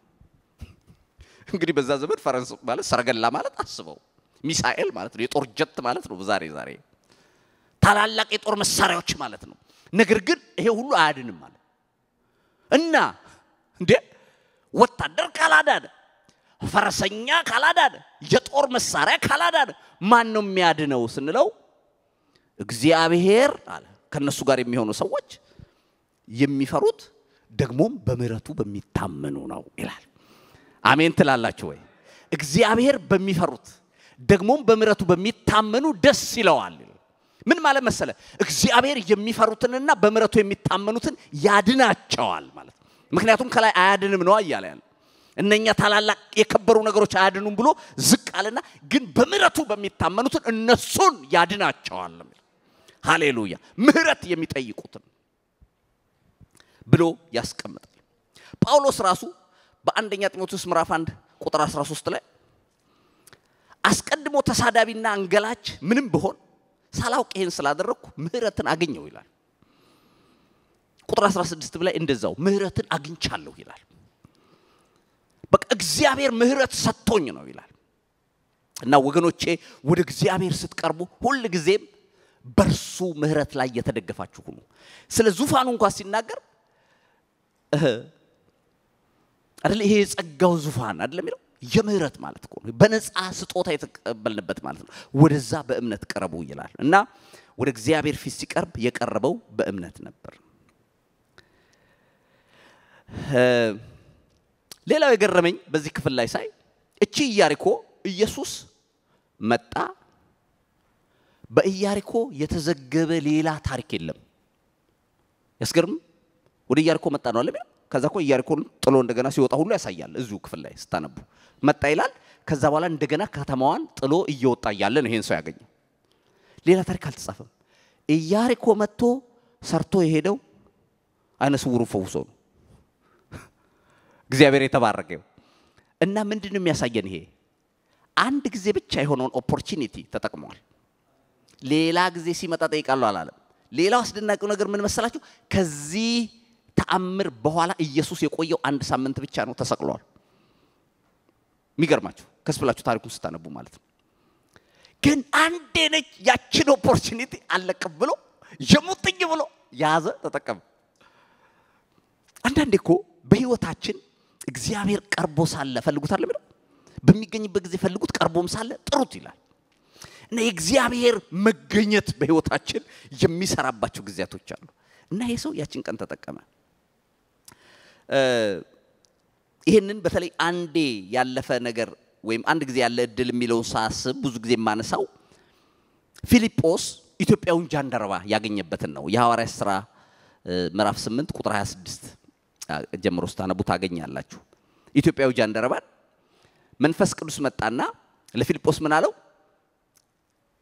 እንግዲህ በዛ ዘመን ፈረስ ማለት ሰረገላ ማለት አስበው፣ ሚሳኤል ማለት ነው፣ የጦር ጀት ማለት ነው። ዛሬ ዛሬ ታላላቅ የጦር መሳሪያዎች ማለት ነው። ነገር ግን ይሄ ሁሉ አያድንም አለ እና እንዴ ወታደር ካላዳነ ፈረሰኛ ካላዳን የጦር መሳሪያ ካላዳን ማን ነው የሚያድነው ስንለው እግዚአብሔር አለ። ከነሱ ጋር የሚሆኑ ሰዎች የሚፈሩት ደግሞም በምረቱ በሚታመኑ ነው ይላል። አሜን ትላላችሁ ወይ? እግዚአብሔር በሚፈሩት ደግሞም በምረቱ በሚታመኑ ደስ ይለዋል። ምን ማለት መሰለ? እግዚአብሔር የሚፈሩትንና በምረቱ የሚታመኑትን ያድናቸዋል ማለት ምክንያቱም ከላይ አያድንም ነው እያለ ያለ እነኛ ታላላቅ የከበሩ ነገሮች አያድኑም ብሎ ዝቅ አለና፣ ግን በምሕረቱ በሚታመኑትን እነሱን ያድናቸዋል። ሃሌሉያ! ምሕረት የሚጠይቁትን ብሎ ያስቀምጣል። ጳውሎስ ራሱ በአንደኛ ጢሞቴዎስ ምዕራፍ 1 ቁጥር 13 ላይ አስቀድሞ ተሳዳቢና አንገላች ምንም ብሆን ሳላውቅ ይህን ስላደረግኩ ምሕረትን አገኘው ይላል። ቁጥር 16 ላይ እንደዛው ምሕረትን አግኝቻለሁ ይላል። በቃ እግዚአብሔር ምህረት ሰጥቶኝ ነው ይላል እና ወገኖቼ ወደ እግዚአብሔር ስትቀርቡ ሁል ጊዜም በእርሱ ምህረት ላይ የተደገፋችሁ ሁኑ ስለ ዙፋኑ እንኳ ሲናገር አደለ ይሄ የጸጋው ዙፋን አደለ የሚለው የምህረት ማለት እኮ ነው። በነፃ ስጦታ የተቀበልንበት ማለት ነው። ወደዛ በእምነት ቀረቡ ይላል እና ወደ እግዚአብሔር ፊት ሲቀርብ የቀረበው በእምነት ነበር። ሌላው የገረመኝ በዚህ ክፍል ላይ ሳይ እቺ ኢያሪኮ ኢየሱስ መጣ። በኢያሪኮ የተዘገበ ሌላ ታሪክ የለም። ያስገርም ወደ ኢያሪኮ መጣ ነው አለ። ከዛ እኮ ኢያሪኮን ጥሎ እንደገና ሲወጣ ሁሉ ያሳያል። እዚሁ ክፍል ላይ ስታነቡ መጣ ይላል። ከዛ በኋላ እንደገና ከተማዋን ጥሎ እየወጣ እያለ ነው ይሄን ሰው ያገኘ። ሌላ ታሪክ አልተጻፈም። ኢያሪኮ መጥቶ ሰርቶ የሄደው አይነ ስውሩ ፈውሶ ነው። እግዚአብሔር የተባረከ እና ምንድን ነው የሚያሳየን ይሄ አንድ ጊዜ ብቻ የሆነውን ኦፖርቹኒቲ ተጠቅመዋል። ሌላ ጊዜ ሲመጣ ጠይቃለሁ አላለም። ሌላው አስደናቂው ነገር ምን መሰላችሁ? ከዚህ ተአምር በኋላ ኢየሱስ የቆየው አንድ ሳምንት ብቻ ነው፣ ተሰቅሏል። የሚገርማችሁ ከስብላችሁ ታሪኩን ስታነቡ ማለት ነው። ግን አንዴ ነች ያችን ኦፖርቹኒቲ አለቅ ብሎ የሙጥኝ ብሎ ያዘ፣ ተጠቀም። አንዳንዴ እኮ በህይወታችን እግዚአብሔር ቀርቦ ሳለ ፈልጉት አለ በሚገኝበት ጊዜ ፈልጉት፣ ቀርቦም ሳለ ጥሩት ይላል እና የእግዚአብሔር መገኘት በህይወታችን የሚሰራባቸው ጊዜያቶች አሉ እና ይሄ ሰው ያችን ቀን ተጠቀመ። ይህንን በተለይ አንዴ ያለፈ ነገር ወይም አንድ ጊዜ ያለ እድል የሚለውን ሳስብ ብዙ ጊዜ የማነሳው ፊልጶስ ኢትዮጵያውን ጃንደረባ ያገኘበትን ነው። የሐዋርያ ሥራ ምዕራፍ 8 ቁጥር 26 ጀምሮ ስታነቡ ታገኛላችሁ። ኢትዮጵያዊ ጃንደረባን መንፈስ ቅዱስ መጣና ለፊልጶስ ምን አለው?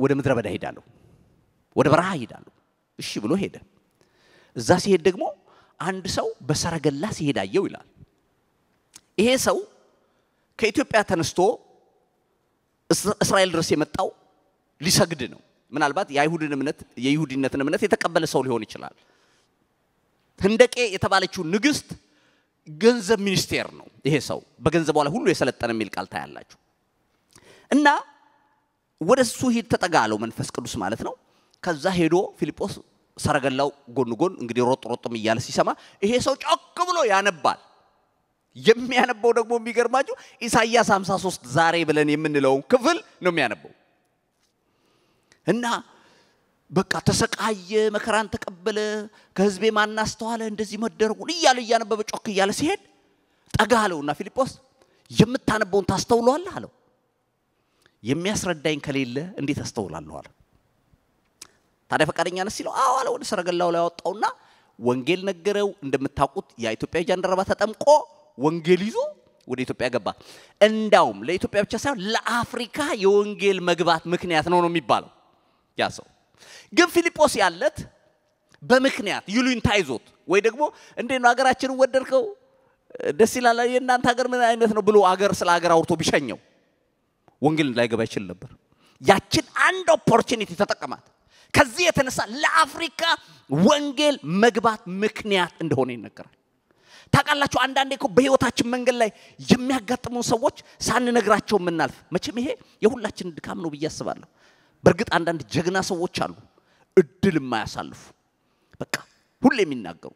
ወደ ምድረ በዳ ሄዳለሁ፣ ወደ በረሃ ሄዳለሁ። እሺ ብሎ ሄደ። እዛ ሲሄድ ደግሞ አንድ ሰው በሰረገላ ሲሄድ አየው ይላል። ይሄ ሰው ከኢትዮጵያ ተነስቶ እስራኤል ድረስ የመጣው ሊሰግድ ነው። ምናልባት የአይሁድን እምነት የይሁዲነትን እምነት የተቀበለ ሰው ሊሆን ይችላል። ህንደቄ የተባለችው ንግስት ገንዘብ ሚኒስቴር ነው ይሄ ሰው። በገንዘቧ ላይ ሁሉ የሰለጠነ የሚል ቃል ታያላችሁ። እና ወደ እሱ ሂድ ተጠጋለው መንፈስ ቅዱስ ማለት ነው። ከዛ ሄዶ ፊልጶስ ሰረገላው ጎን ጎን እንግዲህ ሮጥ ሮጥም እያለ ሲሰማ ይሄ ሰው ጮክ ብሎ ያነባል። የሚያነበው ደግሞ የሚገርማችሁ ኢሳይያስ 53 ዛሬ ብለን የምንለውን ክፍል ነው የሚያነበው እና በቃ ተሰቃየ፣ መከራን ተቀበለ፣ ከህዝቤ ማናስተዋለ አስተዋለ እንደዚህ መደረጉን እያለ እያነበበ ጮክ እያለ ሲሄድ ጠጋ አለውና ፊልጶስ የምታነበውን ታስተውለዋለህ አለው። የሚያስረዳኝ ከሌለ እንዴት አስተውላለሁ አለ። ታዲያ ፈቃደኛ ነስ ሲለው አዎ አለ። ወደ ሰረገላው ላይ ያወጣውና ወንጌል ነገረው። እንደምታውቁት የኢትዮጵያ ጃንደረባ ተጠምቆ ወንጌል ይዞ ወደ ኢትዮጵያ ገባ። እንዳውም ለኢትዮጵያ ብቻ ሳይሆን ለአፍሪካ የወንጌል መግባት ምክንያት ነው ነው የሚባለው ያ ሰው ግን ፊልጶስ ያለት በምክንያት ይሉኝታ ይዞት ወይ ደግሞ እንዴ ነው ሀገራችንን ወደድከው ደስ ይላል የእናንተ ሀገር ምን አይነት ነው ብሎ አገር ስለ ሀገር አውርቶ ቢሸኘው ወንጌል ላይገባ ይችል ነበር። ያችን አንድ ኦፖርቹኒቲ ተጠቀማት። ከዚህ የተነሳ ለአፍሪካ ወንጌል መግባት ምክንያት እንደሆነ ይነገራል። ታውቃላችሁ፣ አንዳንዴ እኮ በህይወታችን መንገድ ላይ የሚያጋጥሙን ሰዎች ሳንነግራቸው የምናልፍ መቼም ይሄ የሁላችን ድካም ነው ብዬ አስባለሁ። በእርግጥ አንዳንድ ጀግና ሰዎች አሉ፣ እድል የማያሳልፉ በቃ ሁሌ የሚናገሩ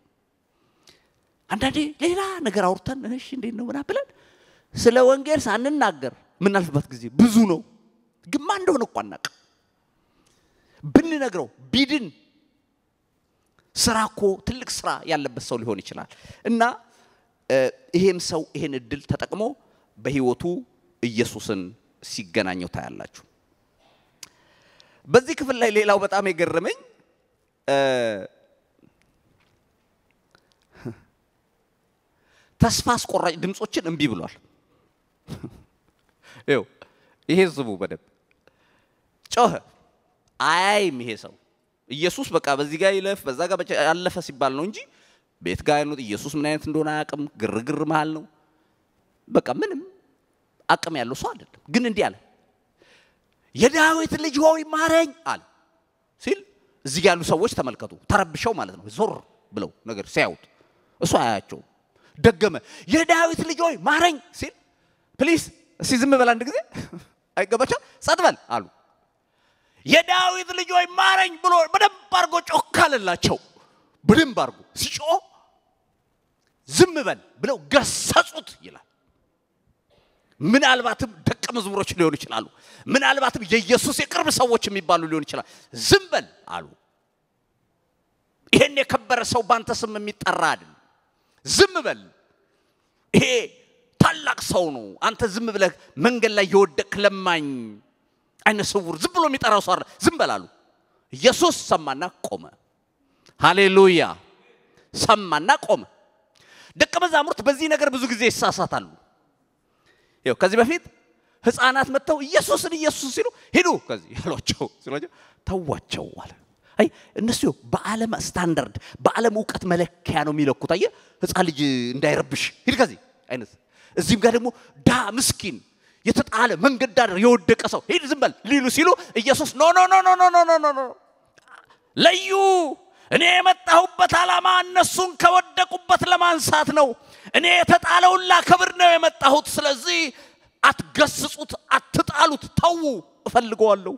አንዳንዴ ሌላ ነገር አውርተን እሺ እንዴት ነው ምናምን ብለን ስለ ወንጌል ሳንናገር የምናልፍበት ጊዜ ብዙ ነው። ግማ እንደሆነ እኮ አናቅ። ብንነግረው ቢድን ስራ እኮ ትልቅ ስራ ያለበት ሰው ሊሆን ይችላል እና ይሄም ሰው ይሄን እድል ተጠቅሞ በህይወቱ ኢየሱስን ሲገናኘው ታያላችሁ። በዚህ ክፍል ላይ ሌላው በጣም የገረመኝ ተስፋ አስቆራጭ ድምፆችን እምቢ ብሏል። ይሄ ዝቡ በደንብ ጮኸ። አያይም ይሄ ሰው ኢየሱስ በቃ በዚህ ጋር ይለፍ በዛ ጋር ያለፈ ሲባል ነው እንጂ ቤት ጋር ያኑት ኢየሱስ ምን አይነት እንደሆነ አያውቅም። ግርግር መሃል ነው። በቃ ምንም አቅም ያለው ሰው አይደለም። ግን እንዲህ አለ፣ የዳዊት ልጅ ሆይ ማረኝ አለ ሲል እዚህ ያሉ ሰዎች ተመልከቱ፣ ተረብሸው ማለት ነው። ዞር ብለው ነገር ሲያዩት እሱ አያቸው። ደገመ፣ የዳዊት ልጅ ሆይ ማረኝ ሲል ፕሊስ፣ እስቲ ዝም በል አንድ ጊዜ አይገባቸው፣ ጸጥ በል አሉ። የዳዊት ልጅ ሆይ ማረኝ ብሎ በደንብ አድርጎ ጮክ አለላቸው። በደንብ አድርጎ ሲጮ ዝም በል ብለው ገሰጹት ይላል። ምናልባትም ደቀ መዝሙሮች ሊሆኑ ይችላሉ። ምናልባትም የኢየሱስ የቅርብ ሰዎች የሚባሉ ሊሆን ይችላል። ዝም በል አሉ። ይሄን የከበረ ሰው በአንተ ስም የሚጠራ አይደል። ዝም በል ይሄ ታላቅ ሰው ነው። አንተ ዝም ብለህ መንገድ ላይ የወደቅ ለማኝ አይነ ስውር ዝም ብሎ የሚጠራው ሰው ዝም በል አሉ። ኢየሱስ ሰማና ቆመ። ሃሌሉያ! ሰማና ቆመ። ደቀ መዛሙርት በዚህ ነገር ብዙ ጊዜ ይሳሳታሉ። ይኸው ከዚህ በፊት ህፃናት መጥተው ኢየሱስን ኢየሱስ ሲሉ ሂዱ ከዚህ ያሏቸው ሲሏቸው ተዋቸው አለ። አይ እነሱ በዓለም ስታንዳርድ በዓለም እውቀት መለኪያ ነው የሚለኩት። አየ ህፃን ልጅ እንዳይረብሽ ሂድ ከዚህ አይነት እዚህም ጋር ደግሞ ዳ ምስኪን የተጣለ መንገድ ዳር የወደቀ ሰው ሂድ ዝም በል ሊሉ ሲሉ ኢየሱስ ኖ ኖ ኖ ኖ ኖ ኖ ኖ ኖ ለዩ እኔ የመጣሁበት ዓላማ እነሱን ከወደቁበት ለማንሳት ነው። እኔ የተጣለውን ክብር ነው የመጣሁት። ስለዚህ አትገስጹት፣ አትጣሉት፣ ተዉ፣ እፈልገዋለሁ።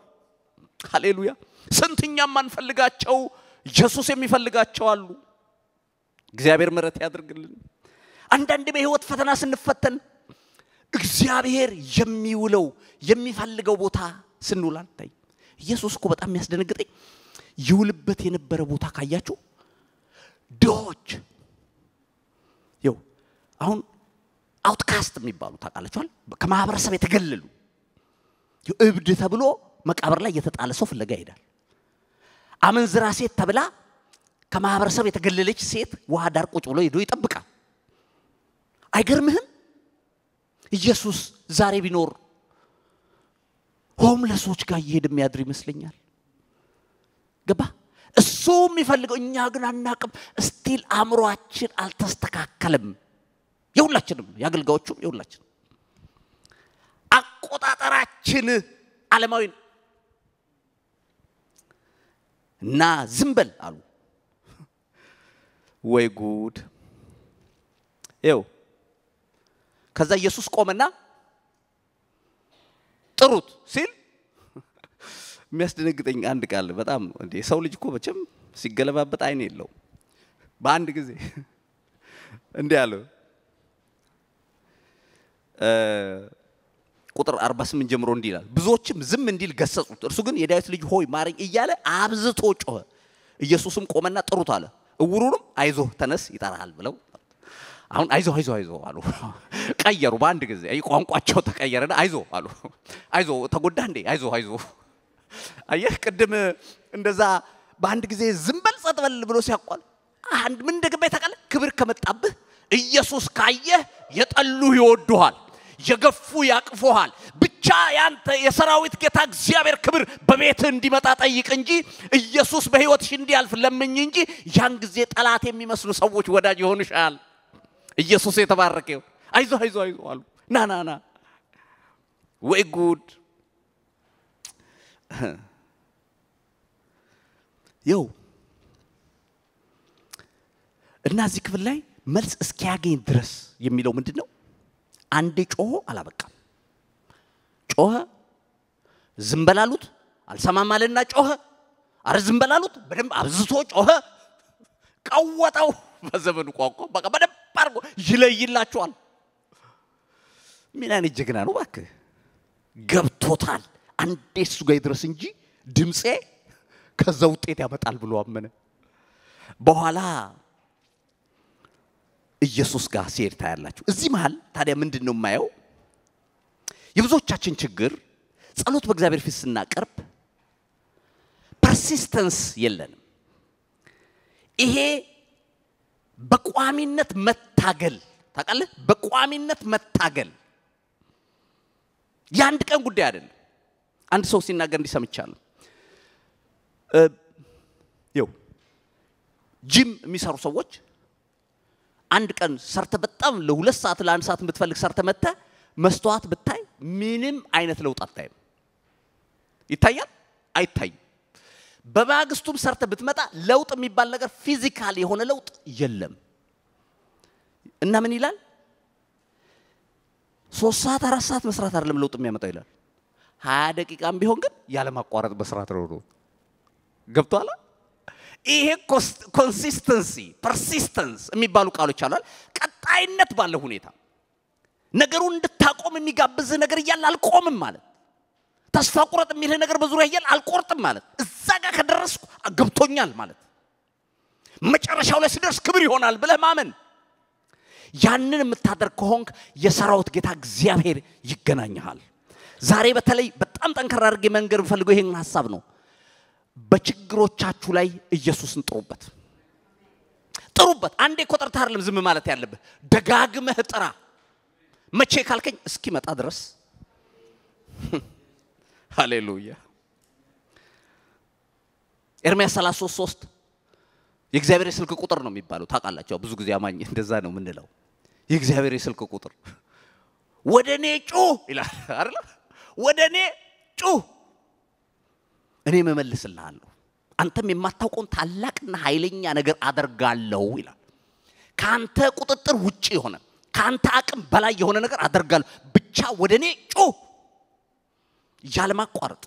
ሃሌሉያ። ስንትኛም ማንፈልጋቸው ኢየሱስ የሚፈልጋቸው አሉ። እግዚአብሔር ምረት ያድርግልን። አንዳንድ በህይወት ፈተና ስንፈተን እግዚአብሔር የሚውለው የሚፈልገው ቦታ ስንውል አንታይ። ኢየሱስ እኮ በጣም የሚያስደነግጠኝ ይውልበት የነበረ ቦታ ካያችሁ ድሆች አሁን አውትካስት የሚባሉ ታውቃላችኋል። ከማህበረሰብ የተገለሉ እብድ ተብሎ መቃብር ላይ የተጣለ ሰው ፍለጋ ይሄዳል። አመንዝራ ሴት ተብላ ከማህበረሰብ የተገለለች ሴት ውሃ ዳር ቁጭ ብሎ ሄዶ ይጠብቃል። አይገርምህም? ኢየሱስ ዛሬ ቢኖር ሆምለሶች ጋር እየሄድ የሚያድር ይመስለኛል። ገባ እሱ የሚፈልገው እኛ ግን አናቅም። ስቲል አእምሯችን አልተስተካከለም። የሁላችንም ነው፣ የአገልጋዮቹም የሁላችንም። አቆጣጠራችን ዓለማዊ ነው እና ዝም በል አሉ። ወይ ጉድ! ይው ከዛ ኢየሱስ ቆመና ጥሩት ሲል የሚያስደነግጠኝ አንድ ቃል በጣም እንዴ ሰው ልጅ እኮ መቼም ሲገለባበት አይን የለው። በአንድ ጊዜ እንዲህ አለው ቁጥር 48 ጀምሮ እንዲህ ይላል፣ ብዙዎችም ዝም እንዲል ገሰጹት። እርሱ ግን የዳዊት ልጅ ሆይ ማረኝ እያለ አብዝቶ ጮኸ። ኢየሱስም ቆመና ጥሩት አለ። እውሩንም አይዞህ ተነስ ይጠራሃል ብለው አሁን አይዞ አይዞ አይዞ አሉ። ቀየሩ። በአንድ ጊዜ ቋንቋቸው ተቀየረና አይዞ አሉ። አይዞ ተጎዳ እንዴ? አይዞ አይዞ። አየህ ቅድም እንደዛ በአንድ ጊዜ ዝም በል ጸጥ በል ብሎ ሲያቋል አንድ ምን እንደገባ ታውቃለህ? ክብር ከመጣብህ ኢየሱስ ካየህ የጠሉህ ይወዱሃል። የገፉ ያቅፉሃል። ብቻ ያንተ የሰራዊት ጌታ እግዚአብሔር ክብር በቤትህ እንዲመጣ ጠይቅ እንጂ ኢየሱስ በህይወትሽ እንዲያልፍ ለምኝ እንጂ ያን ጊዜ ጠላት የሚመስሉ ሰዎች ወዳጅ ይሆኑሻል። ኢየሱስ የተባረከ ይሁን። አይዞ አይዞ አይዞ አሉ። ና ና ና። ወይ ጉድ! ይው እና እዚህ ክፍል ላይ መልስ እስኪያገኝ ድረስ የሚለው ምንድን ነው? አንድ ጮሆ አላበቃም። ጮኸ፣ ዝም በላሉት፣ አልሰማም አለና ጮኸ። አረ ዝም በላሉት፣ በደንብ አብዝቶ ጮኸ፣ ቀወጠው። በዘመኑ ቋንቋ በቃ በደንብ አድርጎ ይለይላቸዋል። ምን አይነት ጀግና ነው እባክህ! ገብቶታል። አንዴ እሱ ጋር ይድረስ እንጂ ድምፄ ከዛ ውጤት ያመጣል ብሎ አመነ። በኋላ ኢየሱስ ጋር ሲሄድ ታያላችሁ። እዚህ መሃል ታዲያ ምንድን ነው የማየው? የብዙዎቻችን ችግር ጸሎት በእግዚአብሔር ፊት ስናቀርብ ፐርሲስተንስ የለንም። ይሄ በቋሚነት መታገል ታውቃለህ፣ በቋሚነት መታገል የአንድ ቀን ጉዳይ አይደለም። አንድ ሰው ሲናገር እንዲህ ሰምቻለሁ። ይው ጂም የሚሰሩ ሰዎች አንድ ቀን ሰርተ በጣም ለሁለት ሰዓት ለአንድ ሰዓት የምትፈልግ ሰርተ መጥተ መስተዋት ብታይ ምንም አይነት ለውጥ አታይም። ይታያል? አይታይም። በማግስቱም ሰርተ ብትመጣ ለውጥ የሚባል ነገር ፊዚካል የሆነ ለውጥ የለም እና ምን ይላል? ሶስት ሰዓት አራት ሰዓት መስራት አይደለም ለውጥ የሚያመጣው ይላል። ሀያ ደቂቃም ቢሆን ግን ያለማቋረጥ መስራት ነው ነው ገብቶሃል? ይሄ ኮንሲስተንሲ ፐርሲስተንስ የሚባሉ ቃሎች አሏል። ቀጣይነት ባለው ሁኔታ ነገሩን እንድታቆም የሚጋብዝህ ነገር እያለ አልቆምም ማለት፣ ተስፋ ቁረጥ የሚልህ ነገር በዙሪያ እያለ አልቆርጥም ማለት፣ እዛ ጋር ከደረስኩ ገብቶኛል ማለት፣ መጨረሻው ላይ ስደርስ ክብር ይሆናል ብለህ ማመን። ያንን የምታደርግ ከሆንክ የሰራዊት ጌታ እግዚአብሔር ይገናኝሃል። ዛሬ በተለይ በጣም ጠንከራ አድርጌ መንገድ የምፈልገው ይህን ሀሳብ ነው። በችግሮቻችሁ ላይ ኢየሱስን ጥሩበት ጥሩበት። አንዴ እኮ ጠርተህ አይደለም ዝም ማለት ያለብህ፣ ደጋግመህ ጥራ። መቼ ካልከኝ እስኪመጣ ድረስ። ሃሌሉያ። ኤርምያስ 33 3 የእግዚአብሔር የስልክ ቁጥር ነው የሚባለው ታውቃላቸው። ብዙ ጊዜ አማኝ እንደዛ ነው የምንለው። የእግዚአብሔር የስልክ ቁጥር ወደ እኔ ጩህ ይላል አይደል? ወደ እኔ ጩህ እኔ መመልስልሃለሁ፣ አንተም የማታውቀውን ታላቅና ኃይለኛ ነገር አደርጋለሁ ይላል። ከአንተ ቁጥጥር ውጭ የሆነ ከአንተ አቅም በላይ የሆነ ነገር አደርጋለሁ፣ ብቻ ወደ እኔ ጩህ እያለማቋረጥ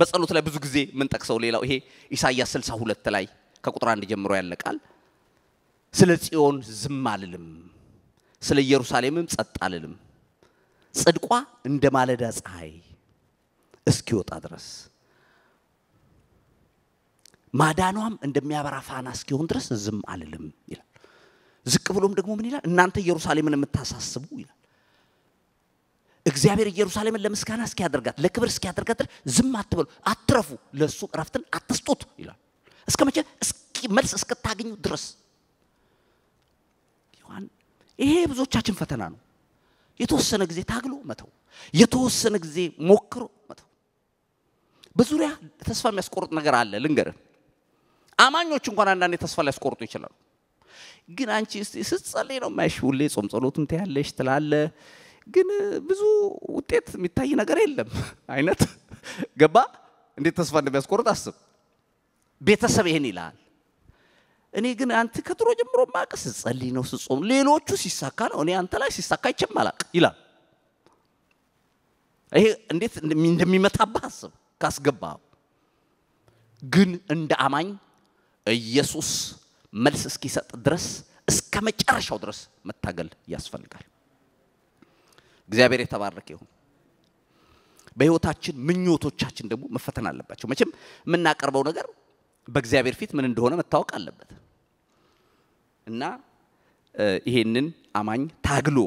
በጸሎት ላይ ብዙ ጊዜ የምንጠቅሰው ሌላው ይሄ ኢሳይያስ 62 ላይ ከቁጥር አንድ ጀምሮ ያለቃል። ስለ ጽዮን ዝም አልልም፣ ስለ ኢየሩሳሌምም ጸጥ አልልም ጽድቋ እንደ ማለዳ ፀሐይ እስኪወጣ ድረስ ማዳኗም እንደሚያበራ ፋና እስኪሆን ድረስ ዝም አልልም ይላል። ዝቅ ብሎም ደግሞ ምን ይላል? እናንተ ኢየሩሳሌምን የምታሳስቡ ይላል። እግዚአብሔር ኢየሩሳሌምን ለምስጋና እስኪያደርጋት ለክብር እስኪያደርጋት ድረስ ዝም አትበሉ፣ አትረፉ፣ ለእሱ እረፍትን አትስጡት ይላል። እስከ መቼ? መልስ እስክታገኙ ድረስ ይሄ ብዙዎቻችን ፈተና ነው። የተወሰነ ጊዜ ታግሎ መተው፣ የተወሰነ ጊዜ ሞክሮ መተው። በዙሪያ ተስፋ የሚያስቆርጥ ነገር አለ። ልንገር አማኞች እንኳን አንዳንዴ ተስፋ ሊያስቆርጡ ይችላሉ። ግን አንቺ ስትጸልይ ነው የማይሽ። ሁሌ ጾም ጸሎቱን ትያለሽ ትላለ፣ ግን ብዙ ውጤት የሚታይ ነገር የለም አይነት ገባ። እንዴት ተስፋ እንደሚያስቆርጥ አስብ። ቤተሰብ ይህን ይላል። እኔ ግን አንተ ከድሮ ጀምሮ ማቅ ስጸልይ ነው ስጾም፣ ሌሎቹ ሲሳካ ነው፣ እኔ አንተ ላይ ሲሳካ አይቼም አላቅ ይላል። ይሄ እንዴት እንደሚመታብህ አስብ ካስገባ። ግን እንደ አማኝ ኢየሱስ መልስ እስኪሰጥ ድረስ እስከ መጨረሻው ድረስ መታገል ያስፈልጋል። እግዚአብሔር የተባረከ ይሁን። በህይወታችን ምኞቶቻችን ደግሞ መፈተን አለባቸው። መቼም የምናቀርበው ነገር በእግዚአብሔር ፊት ምን እንደሆነ መታወቅ አለበት እና ይሄንን አማኝ ታግሎ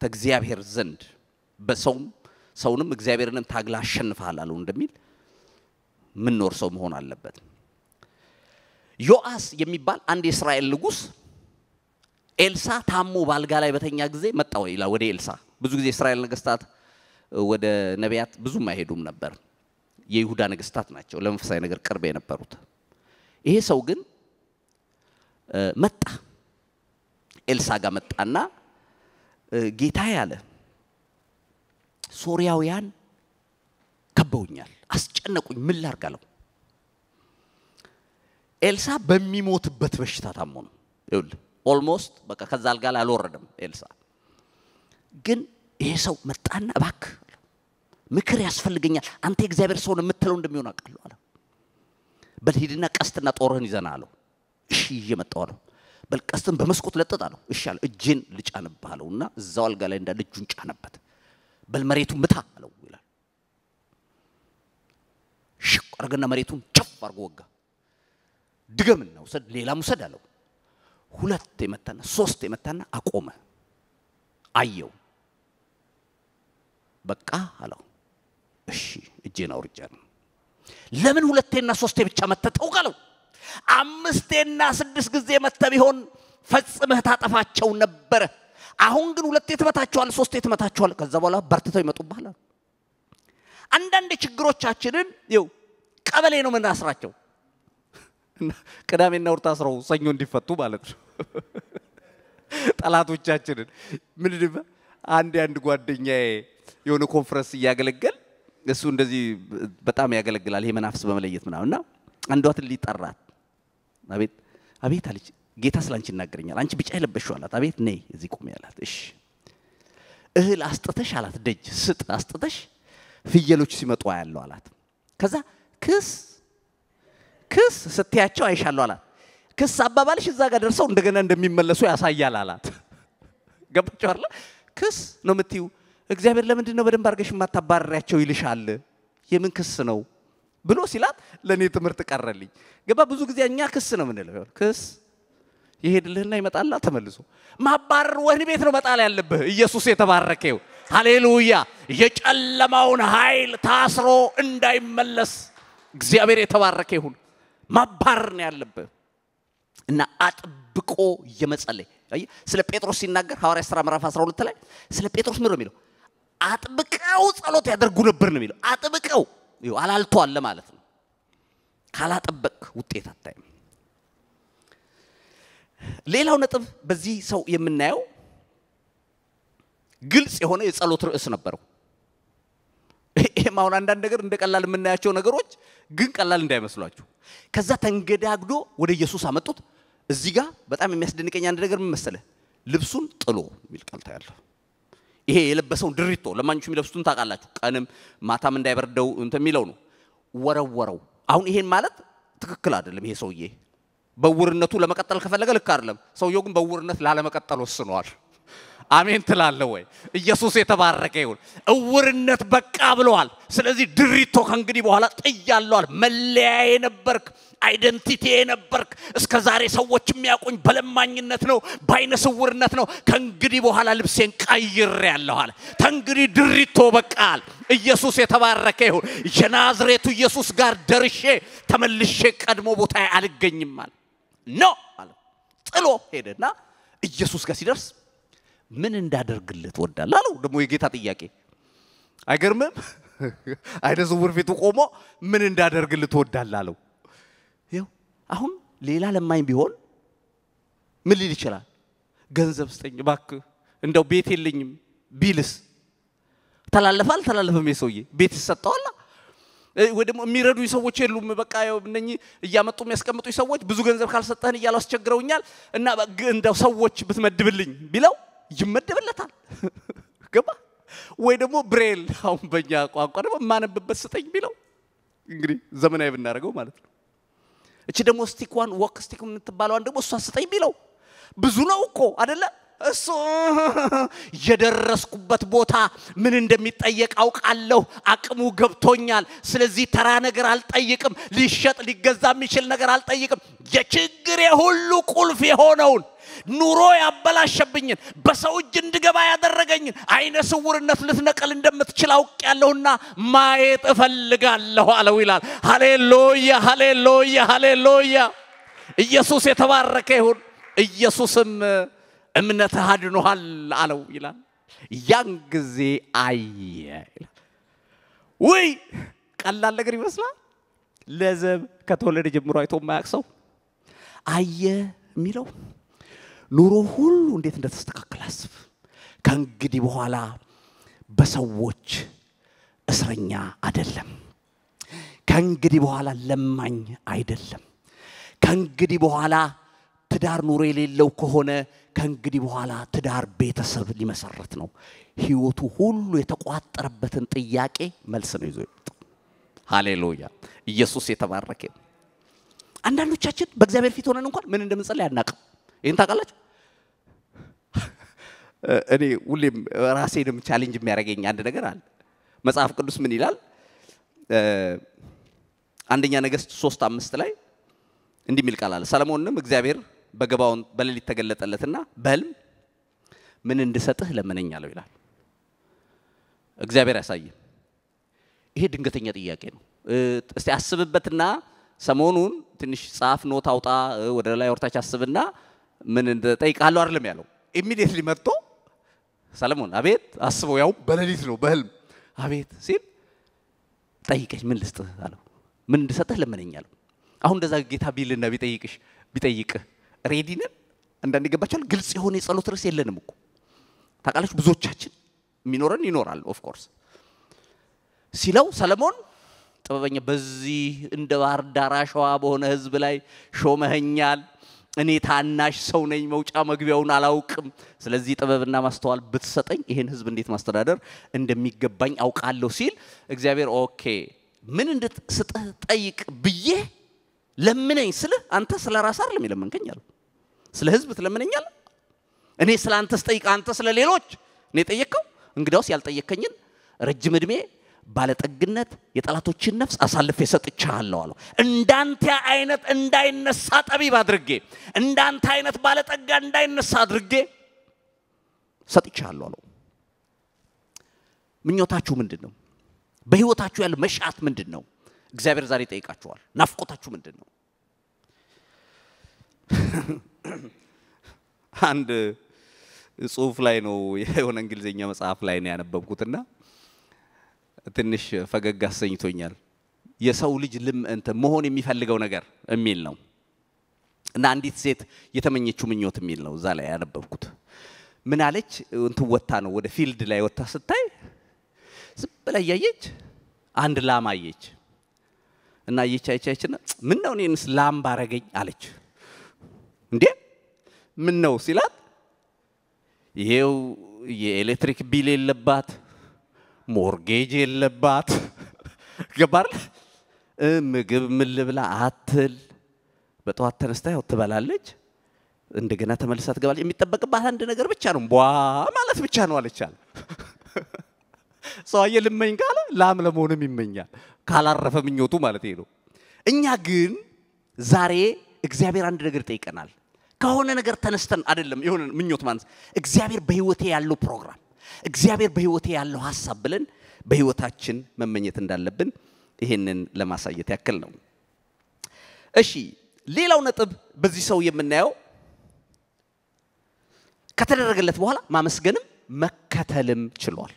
ከእግዚአብሔር ዘንድ በሰውም ሰውንም እግዚአብሔርንም ታግላ አሸንፈሃል አለው እንደሚል ምንኖር ሰው መሆን አለበት። ዮአስ የሚባል አንድ የእስራኤል ንጉስ ኤልሳ ታሞ ባልጋ ላይ በተኛ ጊዜ መጣ ይላል ወደ ኤልሳ። ብዙ ጊዜ የእስራኤል ነገስታት ወደ ነቢያት ብዙም አይሄዱም ነበር። የይሁዳ ነገስታት ናቸው ለመንፈሳዊ ነገር ቅርብ የነበሩት። ይሄ ሰው ግን መጣ፣ ኤልሳ ጋር መጣና ጌታ ያለ ሶሪያውያን ከበውኛል፣ አስጨነቁኝ፣ ምን ላርግ አለው። ኤልሳ በሚሞትበት በሽታ ታሞ ነው። ይኸውልህ ኦልሞስት በቃ ከዛ አልጋ ላይ አልወረደም ኤልሳ። ግን ይሄ ሰው መጣና እባክህ ምክር ያስፈልገኛል፣ አንተ የእግዚአብሔር ሰውን የምትለው እንደሚሆን አውቃለሁ አለው። በል ሂድና ቀስትና ጦርህን ይዘና አለው። እሺ ይዤ መጣሁ አለው። በል ቀስትን በመስኮት ለጥጥ አለው። እሺ አለ። እጄን ልጫንብህ አለውና እዛው አልጋ ላይ እንዳለ እጁን ጫነበት። በል መሬቱ ምታ አለው ይላል። ሽቅ አርገና መሬቱን ጨፍ አርጎ ወጋ። ድገምና ውሰድ፣ ሌላም ውሰድ አለው። ሁለት የመታና ሶስት የመታና አቆመ። አየው። በቃ አለው። እሺ እጄን አውርጃለሁ ለምን ሁለቴና ሶስቴ ብቻ መተተው ተውቃለው? አምስቴና ስድስት ጊዜ መተ ቢሆን ፈጽመህ ታጠፋቸው ነበረ። አሁን ግን ሁለቴ ትመታቸዋል፣ ሶስቴ ትመታቸዋል። ከዛ በኋላ በርትተው ይመጡብሃል። አንዳንድ ችግሮቻችንን ይው ቀበሌ ነው ምናስራቸው። ቅዳሜና እሑድ ታስረው ሰኞ እንዲፈቱ ማለት ነው። ጠላቶቻችንን ምንድን አንድ አንድ ጓደኛዬ የሆነ ኮንፈረንስ እያገለገል እሱ እንደዚህ በጣም ያገለግላል። ይሄ መናፍስ በመለየት ምናምን እና አንዷት ሊጠራት አቤት አቤት አለች። ጌታ ስለ አንቺ ይናገረኛል። አንቺ ቢጫ የለበሽው አላት። አቤት ነይ እዚህ ቁሚ አላት። እሺ እህል አስጥተሽ አላት፣ ደጅ ስጥ አስጥተሽ ፍየሎች ሲመጡ አያለው አላት። ከዛ ክስ ክስ ስትያቸው አይሻለሁ አላት። ክስ አባባልሽ እዛ ጋር ደርሰው እንደገና እንደሚመለሱ ያሳያል አላት። ገባቸው አይደለ? ክስ ነው የምትይው እግዚአብሔር ለምንድን ነው በደንብ አድርገሽ የማታባረሪያቸው ይልሻል። የምን ክስ ነው ብሎ ሲላት ለእኔ ትምህርት ቀረልኝ። ገባ ብዙ ጊዜ እኛ ክስ ነው የምንለው። ክስ ይሄድልህና ይመጣላ ተመልሶ ማባረር ወህኒ ቤት ነው መጣል ያለብህ። ኢየሱስ የተባረከው ሃሌሉያ። የጨለማውን ኃይል ታስሮ እንዳይመለስ እግዚአብሔር የተባረከ ይሁን። ማባረር ነው ያለብህ እና አጥብቆ የመጸለይ ስለ ጴጥሮስ ሲናገር ሐዋርያ ሥራ ምዕራፍ 12 ላይ ስለ ጴጥሮስ ምን ነው የሚለው? አጥብቀው ጸሎት ያደርጉ ነበር ነው የሚለው። አጥብቀው አላልቷል ማለት ነው። ካላጠበቅ ውጤት አታይም። ሌላው ነጥብ በዚህ ሰው የምናየው ግልጽ የሆነ የጸሎት ርዕስ ነበረው። ይህም አሁን አንዳንድ ነገር እንደ ቀላል የምናያቸው ነገሮች ግን ቀላል እንዳይመስሏችሁ። ከዛ ተንገዳግዶ ወደ ኢየሱስ አመጡት። እዚህ ጋር በጣም የሚያስደንቀኝ አንድ ነገር ምን መሰለህ? ልብሱን ጥሎ የሚል ቃል ታያለህ። ይሄ የለበሰውን ድሪቶ ለማኞች የሚለብሱትን ታውቃላችሁ፣ ቀንም ማታም እንዳይበርደው እንትን የሚለው ነው። ወረወረው። አሁን ይሄን ማለት ትክክል አይደለም። ይሄ ሰውዬ በውርነቱ ለመቀጠል ከፈለገ ልክ አይደለም። ሰውየው ግን በውርነት ላለመቀጠል ወስኗል። አሜን ትላለህ ወይ? ኢየሱስ የተባረከ ይሁን። እውርነት በቃ ብለዋል። ስለዚህ ድሪቶ ከእንግዲህ በኋላ ጥያለዋል። መለያ የነበርክ አይደንቲቲ የነበርክ እስከ ዛሬ ሰዎች የሚያውቁኝ በለማኝነት ነው፣ በአይነ ስውርነት ነው። ከእንግዲህ በኋላ ልብሴን ቀይሬያለሁ አለ። ተንግዲህ ድሪቶ በቃል ኢየሱስ የተባረከ ይሁን። የናዝሬቱ ኢየሱስ ጋር ደርሼ ተመልሼ ቀድሞ ቦታ አልገኝም አለ። ኖ አለ። ጥሎ ሄደና ኢየሱስ ጋር ሲደርስ ምን እንዳደርግልህ ትወዳለህ አለው። ደግሞ የጌታ ጥያቄ አይገርምም? አይነ ስውር ፊቱ ቆሞ ምን እንዳደርግልህ ትወዳለህ አለው። ይኸው አሁን ሌላ ለማኝ ቢሆን ምን ሊል ይችላል? ገንዘብ ስጠኝ እባክህ፣ እንደው ቤት የለኝም ቢልስ ተላለፈ አልተላለፈም? የሰውዬ ቤት ይሰጠዋል ወይ ደግሞ የሚረዱኝ ሰዎች የሉም፣ በቃ እነኚህ እያመጡ የሚያስቀምጡኝ ሰዎች ብዙ ገንዘብ ካልሰጠህን እያሉ አስቸግረውኛል እና እንደው ሰዎች ብትመድብልኝ ቢለው ይመደብለታል። ገባ ወይ ደግሞ ብሬል አሁን በእኛ ቋንቋ ደግሞ የማነብበት ስጠኝ የሚለው እንግዲህ ዘመናዊ ብናደርገው ማለት ነው። እቺ ደግሞ ስቲክዋን ወክ ስቲክ የምትባለዋን ደግሞ እሷ ስጠኝ የሚለው ብዙ ነው እኮ አደለ? እሱ የደረስኩበት ቦታ ምን እንደሚጠየቅ አውቃለሁ፣ አቅሙ ገብቶኛል። ስለዚህ ተራ ነገር አልጠይቅም፣ ሊሸጥ ሊገዛ የሚችል ነገር አልጠይቅም። የችግሬ ሁሉ ቁልፍ የሆነውን ኑሮ ያበላሸብኝን በሰው እጅ እንድገባ ያደረገኝን አይነ ስውርነት ልትነቀል እንደምትችል አውቄያለሁና ማየት እፈልጋለሁ አለው ይላል። ሃሌሉያ፣ ሃሌሉያ፣ ሃሌሉያ። ኢየሱስ የተባረከ ይሁን። ኢየሱስም እምነትህ አድኖሃል አለው ይላል። ያን ጊዜ አየ ይላል። ውይ ቀላል ነገር ይመስላል። ለዘብ ከተወለደ ጀምሮ አይቶ የማያውቅ ሰው አየ የሚለው ኑሮ ሁሉ እንዴት እንደተስተካከለ አስብ። ከእንግዲህ በኋላ በሰዎች እስረኛ አይደለም። ከእንግዲህ በኋላ ለማኝ አይደለም። ከእንግዲህ በኋላ ትዳር ኑሮ የሌለው ከሆነ ከእንግዲህ በኋላ ትዳር ቤተሰብ ሊመሰረት ነው። ህይወቱ ሁሉ የተቋጠረበትን ጥያቄ መልስ ነው ይዞ ሃሌሉያ! ኢየሱስ የተባረከ። አንዳንዶቻችን በእግዚአብሔር ፊት ሆነን እንኳን ምን እንደምንጸልይ አናውቅም። ይህን ታውቃላችሁ? እኔ ሁሌም ራሴንም ቻሌንጅ የሚያደርገኝ አንድ ነገር አለ። መጽሐፍ ቅዱስ ምን ይላል? አንደኛ ነገሥት ሶስት አምስት ላይ እንዲህ የሚል ቃል አለ። ሰለሞንም እግዚአብሔር በገባውን በሌሊት ተገለጠለትና በህልም ምን እንድሰጥህ ለምነኝ አለው ይላል። እግዚአብሔር ያሳየ። ይሄ ድንገተኛ ጥያቄ ነው። እስቲ አስብበትና ሰሞኑን ትንሽ ጻፍ፣ ኖት አውጣ፣ ወደ ላይ ወርታች አስብና ምን ጠይቃለሁ አይደለም ያለው። ኢሚዲየትሊ መጥቶ ሰለሞን አቤት አስበው፣ ያው በሌሊት ነው በህልም አቤት ሲል ጠይቀኝ፣ ምን ልስጥህ አለው። ምን እንድሰጥህ ለመነኝ አለው። አሁን እንደዛ ጌታ ቢልና ቢጠይቅሽ ቢጠይቅህ ሬዲ ነን? ይገባቸዋል። ግልጽ የሆነ የጸሎት ርዕስ የለንም እኮ ታውቃለች። ብዙዎቻችን የሚኖረን ይኖራል ኦፍኮርስ ሲለው ሰለሞን ጥበበኛ በዚህ እንደ ባህር ዳር አሸዋ በሆነ ህዝብ ላይ ሾመኸኛል እኔ ታናሽ ሰው ነኝ፣ መውጫ መግቢያውን አላውቅም። ስለዚህ ጥበብና ማስተዋል ብትሰጠኝ ይህን ህዝብ እንዴት ማስተዳደር እንደሚገባኝ አውቃለሁ ሲል እግዚአብሔር ኦኬ ምን እንድትስጥህ ጠይቅ ብዬ ለምነኝ ስልህ አንተ ስለ ራስ አይደለም የለመንከኝ አለ። ስለ ህዝብ ትለምነኛል። እኔ ስለ አንተ ስጠይቅ አንተ ስለ ሌሎች እኔ ጠየቅከው። እንግዳውስ ያልጠየከኝን ረጅም ዕድሜ ባለጠግነት የጠላቶችን ነፍስ አሳልፌ ሰጥቻለሁ አለው። እንዳንተ አይነት እንዳይነሳ ጠቢብ አድርጌ፣ እንዳንተ አይነት ባለጠጋ እንዳይነሳ አድርጌ ሰጥቻለሁ አለው። ምኞታችሁ ምንድን ነው? በህይወታችሁ ያለ መሻት ምንድን ነው? እግዚአብሔር ዛሬ ጠይቃችኋል። ናፍቆታችሁ ምንድን ነው? አንድ ጽሁፍ ላይ ነው የሆነ እንግሊዝኛ መጽሐፍ ላይ ነው ያነበብኩትና ትንሽ ፈገግ አሰኝቶኛል። የሰው ልጅ ልም እንትን መሆን የሚፈልገው ነገር የሚል ነው እና አንዲት ሴት የተመኘችው ምኞት የሚል ነው እዛ ላይ ያነበብኩት። ምን አለች? እንትን ወጥታ ነው ወደ ፊልድ ላይ ወታ ስታይ ዝም ብላ እያየች አንድ ላም አየች እና አየች አየች አየች ምን ነው እኔንስ ላም ባረገኝ አለች። እንዴ ምን ነው ሲላት ይሄው የኤሌክትሪክ ቢል የለባት ሞርጌጅ የለባት ገባር ምግብ ምን ልብላ አትል። በጠዋት ተነስታ ያው ትበላለች፣ እንደገና ተመልሳ ትገባለች። የሚጠበቅባት አንድ ነገር ብቻ ነው፣ ቧ ማለት ብቻ ነው አለቻል። ሰውዬ ልመኝ ካለ ላም ለመሆንም ይመኛል፣ ካላረፈ ምኞቱ ማለት ነው። እኛ ግን ዛሬ እግዚአብሔር አንድ ነገር ጠይቀናል ከሆነ ነገር ተነስተን አይደለም የሆነ ምኞት ማንስ፣ እግዚአብሔር በህይወቴ ያለው ፕሮግራም እግዚአብሔር በህይወቴ ያለው ሀሳብ ብለን በህይወታችን መመኘት እንዳለብን ይህንን ለማሳየት ያክል ነው። እሺ፣ ሌላው ነጥብ በዚህ ሰው የምናየው ከተደረገለት በኋላ ማመስገንም መከተልም ችሏል።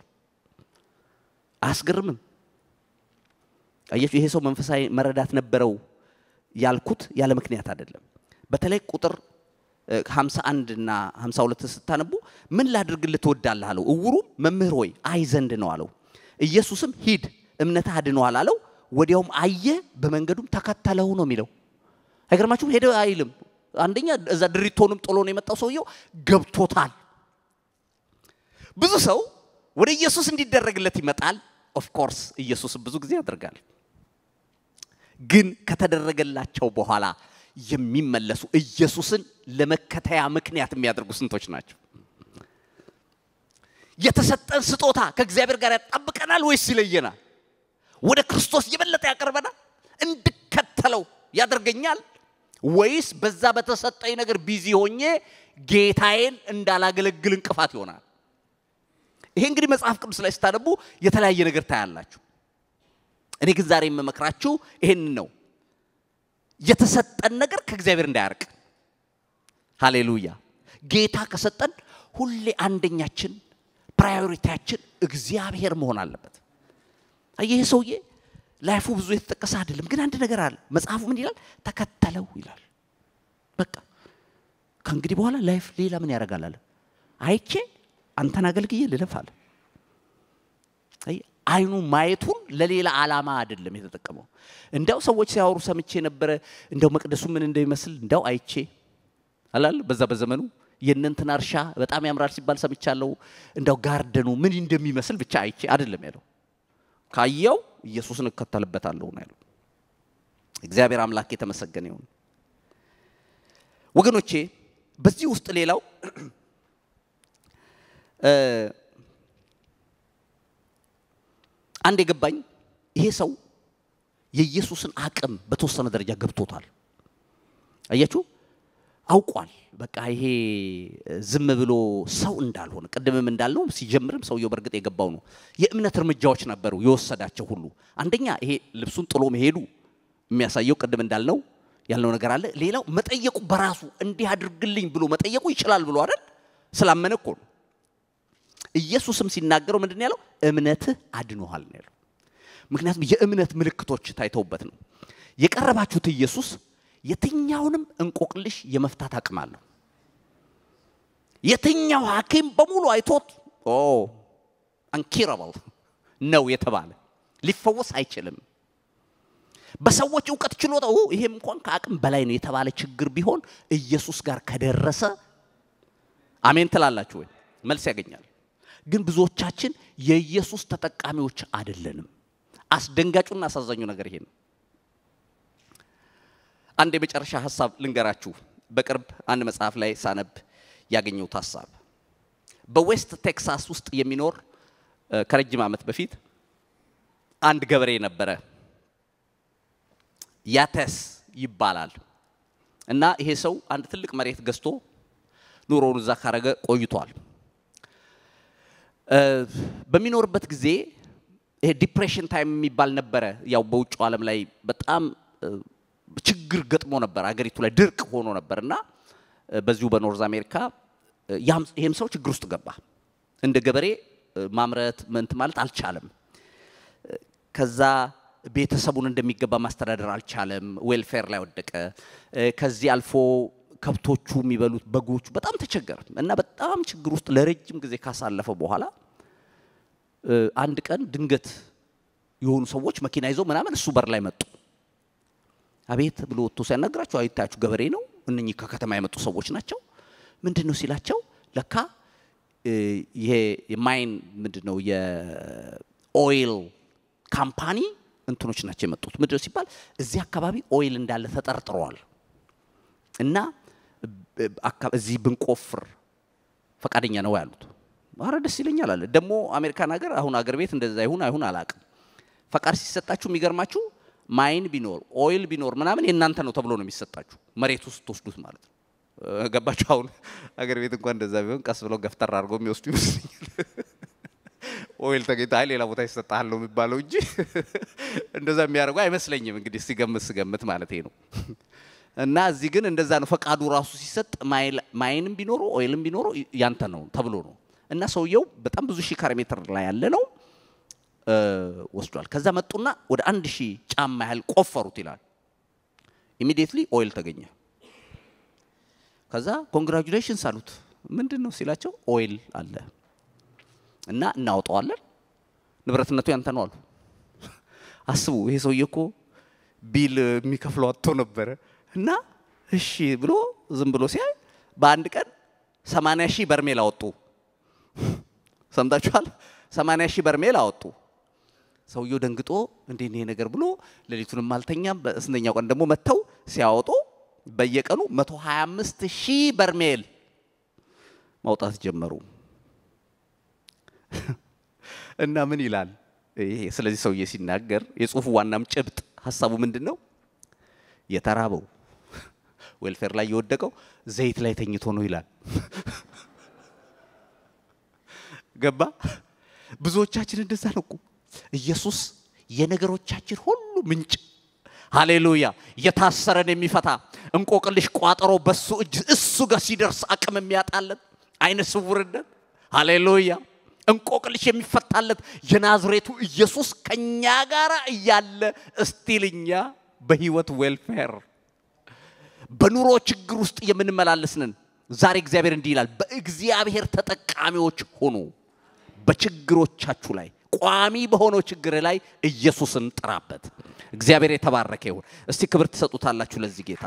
አያስገርምም? አያችሁ፣ ይሄ ሰው መንፈሳዊ መረዳት ነበረው ያልኩት ያለ ምክንያት አይደለም። በተለይ ቁጥር 51 እና 52 ስታነቡ ምን ላድርግልህ ትወዳለህ አለው። እውሩም መምህር ሆይ አይ ዘንድ ነው አለው። ኢየሱስም ሂድ እምነትህ አድኖሃል አለው። ወዲያውም አየ፣ በመንገዱም ተከተለው ነው የሚለው። አይገርማችሁም? ሄደ አይልም። አንደኛ እዛ ድሪቶንም ጥሎ ነው የመጣው ሰውየው፣ ገብቶታል። ብዙ ሰው ወደ ኢየሱስ እንዲደረግለት ይመጣል። ኦፍኮርስ ኢየሱስ ብዙ ጊዜ ያደርጋል። ግን ከተደረገላቸው በኋላ የሚመለሱ ኢየሱስን ለመከተያ ምክንያት የሚያደርጉ ስንቶች ናቸው? የተሰጠን ስጦታ ከእግዚአብሔር ጋር ያጣብቀናል ወይስ ይለየናል? ወደ ክርስቶስ የበለጠ ያቀርበናል? እንድከተለው ያደርገኛል? ወይስ በዛ በተሰጠኝ ነገር ቢዚ ሆኜ ጌታዬን እንዳላገለግል እንቅፋት ይሆናል? ይሄ እንግዲህ መጽሐፍ ቅዱስ ላይ ስታነቡ የተለያየ ነገር ታያላችሁ። እኔ ግን ዛሬ የምመክራችሁ ይህን ነው። የተሰጠን ነገር ከእግዚአብሔር እንዳያርቅ። ሃሌሉያ። ጌታ ከሰጠን ሁሌ አንደኛችን ፕራዮሪቲያችን እግዚአብሔር መሆን አለበት። ይህ ሰውዬ ላይፉ ብዙ የተጠቀሰ አይደለም፣ ግን አንድ ነገር አለ። መጽሐፉ ምን ይላል? ተከተለው ይላል። በቃ ከእንግዲህ በኋላ ላይፍ ሌላ ምን ያደርጋል አለ። አይቼ አንተን አገልግዬ ልለፍ አለ። አይኑ ማየቱን ለሌላ ዓላማ አይደለም የተጠቀመው። እንዲያው ሰዎች ሲያወሩ ሰምቼ ነበረ፣ እንዲያው መቅደሱ ምን እንደሚመስል እንዲያው አይቼ አላል በዛ በዘመኑ የእነንትና እርሻ በጣም ያምራል ሲባል ሰምቻለሁ። እንዲያው ጋርደኑ ምን እንደሚመስል ብቻ አይቼ አይደለም ያለው። ካየው ኢየሱስን እከተልበታለሁ ነው ያለው። እግዚአብሔር አምላክ የተመሰገነ ይሁን። ወገኖቼ በዚህ ውስጥ ሌላው አንድ የገባኝ ይሄ ሰው የኢየሱስን አቅም በተወሰነ ደረጃ ገብቶታል። አያችሁ፣ አውቋል። በቃ ይሄ ዝም ብሎ ሰው እንዳልሆነ ቅድምም እንዳልነው ሲጀምርም ሰውየው በእርግጥ የገባው ነው። የእምነት እርምጃዎች ነበሩ የወሰዳቸው ሁሉ። አንደኛ ይሄ ልብሱን ጥሎ መሄዱ የሚያሳየው ቅድም እንዳልነው ያልነው ነገር አለ። ሌላው መጠየቁ በራሱ እንዲህ አድርግልኝ ብሎ መጠየቁ ይችላል ብሎ አይደል ስላመነ እኮ ነው። ኢየሱስም ሲናገረው ምንድን ያለው እምነትህ አድኖሃል ነው ያለው። ምክንያቱም የእምነት ምልክቶች ታይተውበት ነው የቀረባችሁት። ኢየሱስ የትኛውንም እንቆቅልሽ የመፍታት አቅም አለው። የትኛው ሐኪም በሙሉ አይቶት ኦ አንኪረበል ነው የተባለ ሊፈወስ አይችልም። በሰዎች እውቀት ችሎታ ይሄም እንኳን ከአቅም በላይ ነው የተባለ ችግር ቢሆን ኢየሱስ ጋር ከደረሰ አሜን ትላላችሁ ወይ? መልስ ያገኛል። ግን ብዙዎቻችን የኢየሱስ ተጠቃሚዎች አይደለንም። አስደንጋጩና አሳዛኙ ነገር ይሄ ነው። አንድ የመጨረሻ ሀሳብ ልንገራችሁ። በቅርብ አንድ መጽሐፍ ላይ ሳነብ ያገኘሁት ሀሳብ በዌስት ቴክሳስ ውስጥ የሚኖር ከረጅም ዓመት በፊት አንድ ገበሬ ነበረ። ያተስ ይባላል እና ይሄ ሰው አንድ ትልቅ መሬት ገዝቶ ኑሮውን እዛ ካረገ ቆይቷል። በሚኖርበት ጊዜ ይሄ ዲፕሬሽን ታይም የሚባል ነበረ። ያው በውጭ ዓለም ላይ በጣም ችግር ገጥሞ ነበር፣ አገሪቱ ላይ ድርቅ ሆኖ ነበር እና በዚሁ በኖርዝ አሜሪካ ይህም ሰው ችግር ውስጥ ገባ። እንደ ገበሬ ማምረት ምንት ማለት አልቻለም። ከዛ ቤተሰቡን እንደሚገባ ማስተዳደር አልቻለም። ዌልፌር ላይ ወደቀ። ከዚህ አልፎ ከብቶቹ የሚበሉት በጎቹ በጣም ተቸገረ እና በጣም ችግር ውስጥ ለረጅም ጊዜ ካሳለፈ በኋላ አንድ ቀን ድንገት የሆኑ ሰዎች መኪና ይዘው ምናምን እሱ በር ላይ መጡ። አቤት ብሎ ወጥቶ ሲያናግራቸው አይታያችሁ ገበሬ ነው፣ እነኚህ ከከተማ የመጡ ሰዎች ናቸው። ምንድን ነው ሲላቸው ለካ ይሄ የማይን ምንድን ነው የኦይል ካምፓኒ እንትኖች ናቸው የመጡት። ምንድን ነው ሲባል እዚህ አካባቢ ኦይል እንዳለ ተጠርጥረዋል እና እዚህ ብንቆፍር ፈቃደኛ ነው ያሉት። አረ ደስ ይለኛል አለ። ደግሞ አሜሪካን ሀገር አሁን አገር ቤት እንደዛ ይሁን አይሁን አላቅም። ፈቃድ ሲሰጣችሁ የሚገርማችሁ ማይን ቢኖር ኦይል ቢኖር ምናምን የእናንተ ነው ተብሎ ነው የሚሰጣችሁ። መሬት ውስጥ ትወስዱት ማለት ነው። ገባችሁ? አሁን አገር ቤት እንኳን እንደዛ ቢሆን ቀስ ብለው ገፍተር አድርገው የሚወስዱ ይመስለኛል። ኦይል ተገኝታ ሌላ ቦታ ይሰጣል ነው የሚባለው እንጂ እንደዛ የሚያደርጉ አይመስለኝም። እንግዲህ ሲገምት ስገምት ማለት ነው። እና እዚህ ግን እንደዛ ነው። ፈቃዱ ራሱ ሲሰጥ ማይንም ቢኖሩ ኦይልም ቢኖሩ ያንተ ነው ተብሎ ነው። እና ሰውየው በጣም ብዙ ሺህ ካሬ ሜትር ላይ ያለ ነው ወስዷል። ከዛ መጡና ወደ አንድ ሺህ ጫማ ያህል ቆፈሩት ይላል። ኢሚዲየትሊ ኦይል ተገኘ። ከዛ ኮንግራጁሌሽንስ አሉት። ምንድን ነው ሲላቸው ኦይል አለ እና እናወጣዋለን፣ ንብረትነቱ ያንተ ነው አሉ። አስቡ፣ ይሄ ሰውዬ እኮ ቢል የሚከፍለው አጥቶ ነበረ። እና እሺ ብሎ ዝም ብሎ ሲያይ በአንድ ቀን 80 ሺህ በርሜል አወጡ። ሰምታችኋል? 80 ሺህ በርሜል አወጡ። ሰውየው ደንግጦ እንዴ ይሄ ነገር ብሎ ሌሊቱንም አልተኛም። በስንተኛው ቀን ደግሞ መጥተው ሲያወጡ በየቀኑ 125 ሺህ በርሜል ማውጣት ጀመሩ። እና ምን ይላል ይሄ? ስለዚህ ሰውዬ ሲናገር የጽሁፉ ዋናም ጭብጥ ሀሳቡ ምንድን ነው? የተራበው ዌልፌር ላይ የወደቀው ዘይት ላይ ተኝቶ ነው ይላል። ገባ? ብዙዎቻችን እንደዛ ነው እኮ። ኢየሱስ የነገሮቻችን ሁሉ ምንጭ ሃሌሉያ! የታሰረን የሚፈታ እንቆቅልሽ ቋጠሮ በሱ እጅ እሱ ጋር ሲደርስ አቅም የሚያጣለን አይነ ስውርነት ሃሌሉያ! እንቆቅልሽ የሚፈታለት የናዝሬቱ ኢየሱስ ከእኛ ጋር እያለ እስቲልኛ በህይወት ዌልፌር በኑሮ ችግር ውስጥ የምንመላለስንን ዛሬ እግዚአብሔር እንዲህ ይላል፣ በእግዚአብሔር ተጠቃሚዎች ሆኑ። በችግሮቻችሁ ላይ ቋሚ በሆነው ችግር ላይ ኢየሱስን ጥራበት። እግዚአብሔር የተባረከ ይሁን። እስቲ ክብር ትሰጡታላችሁ ለዚህ ጌታ።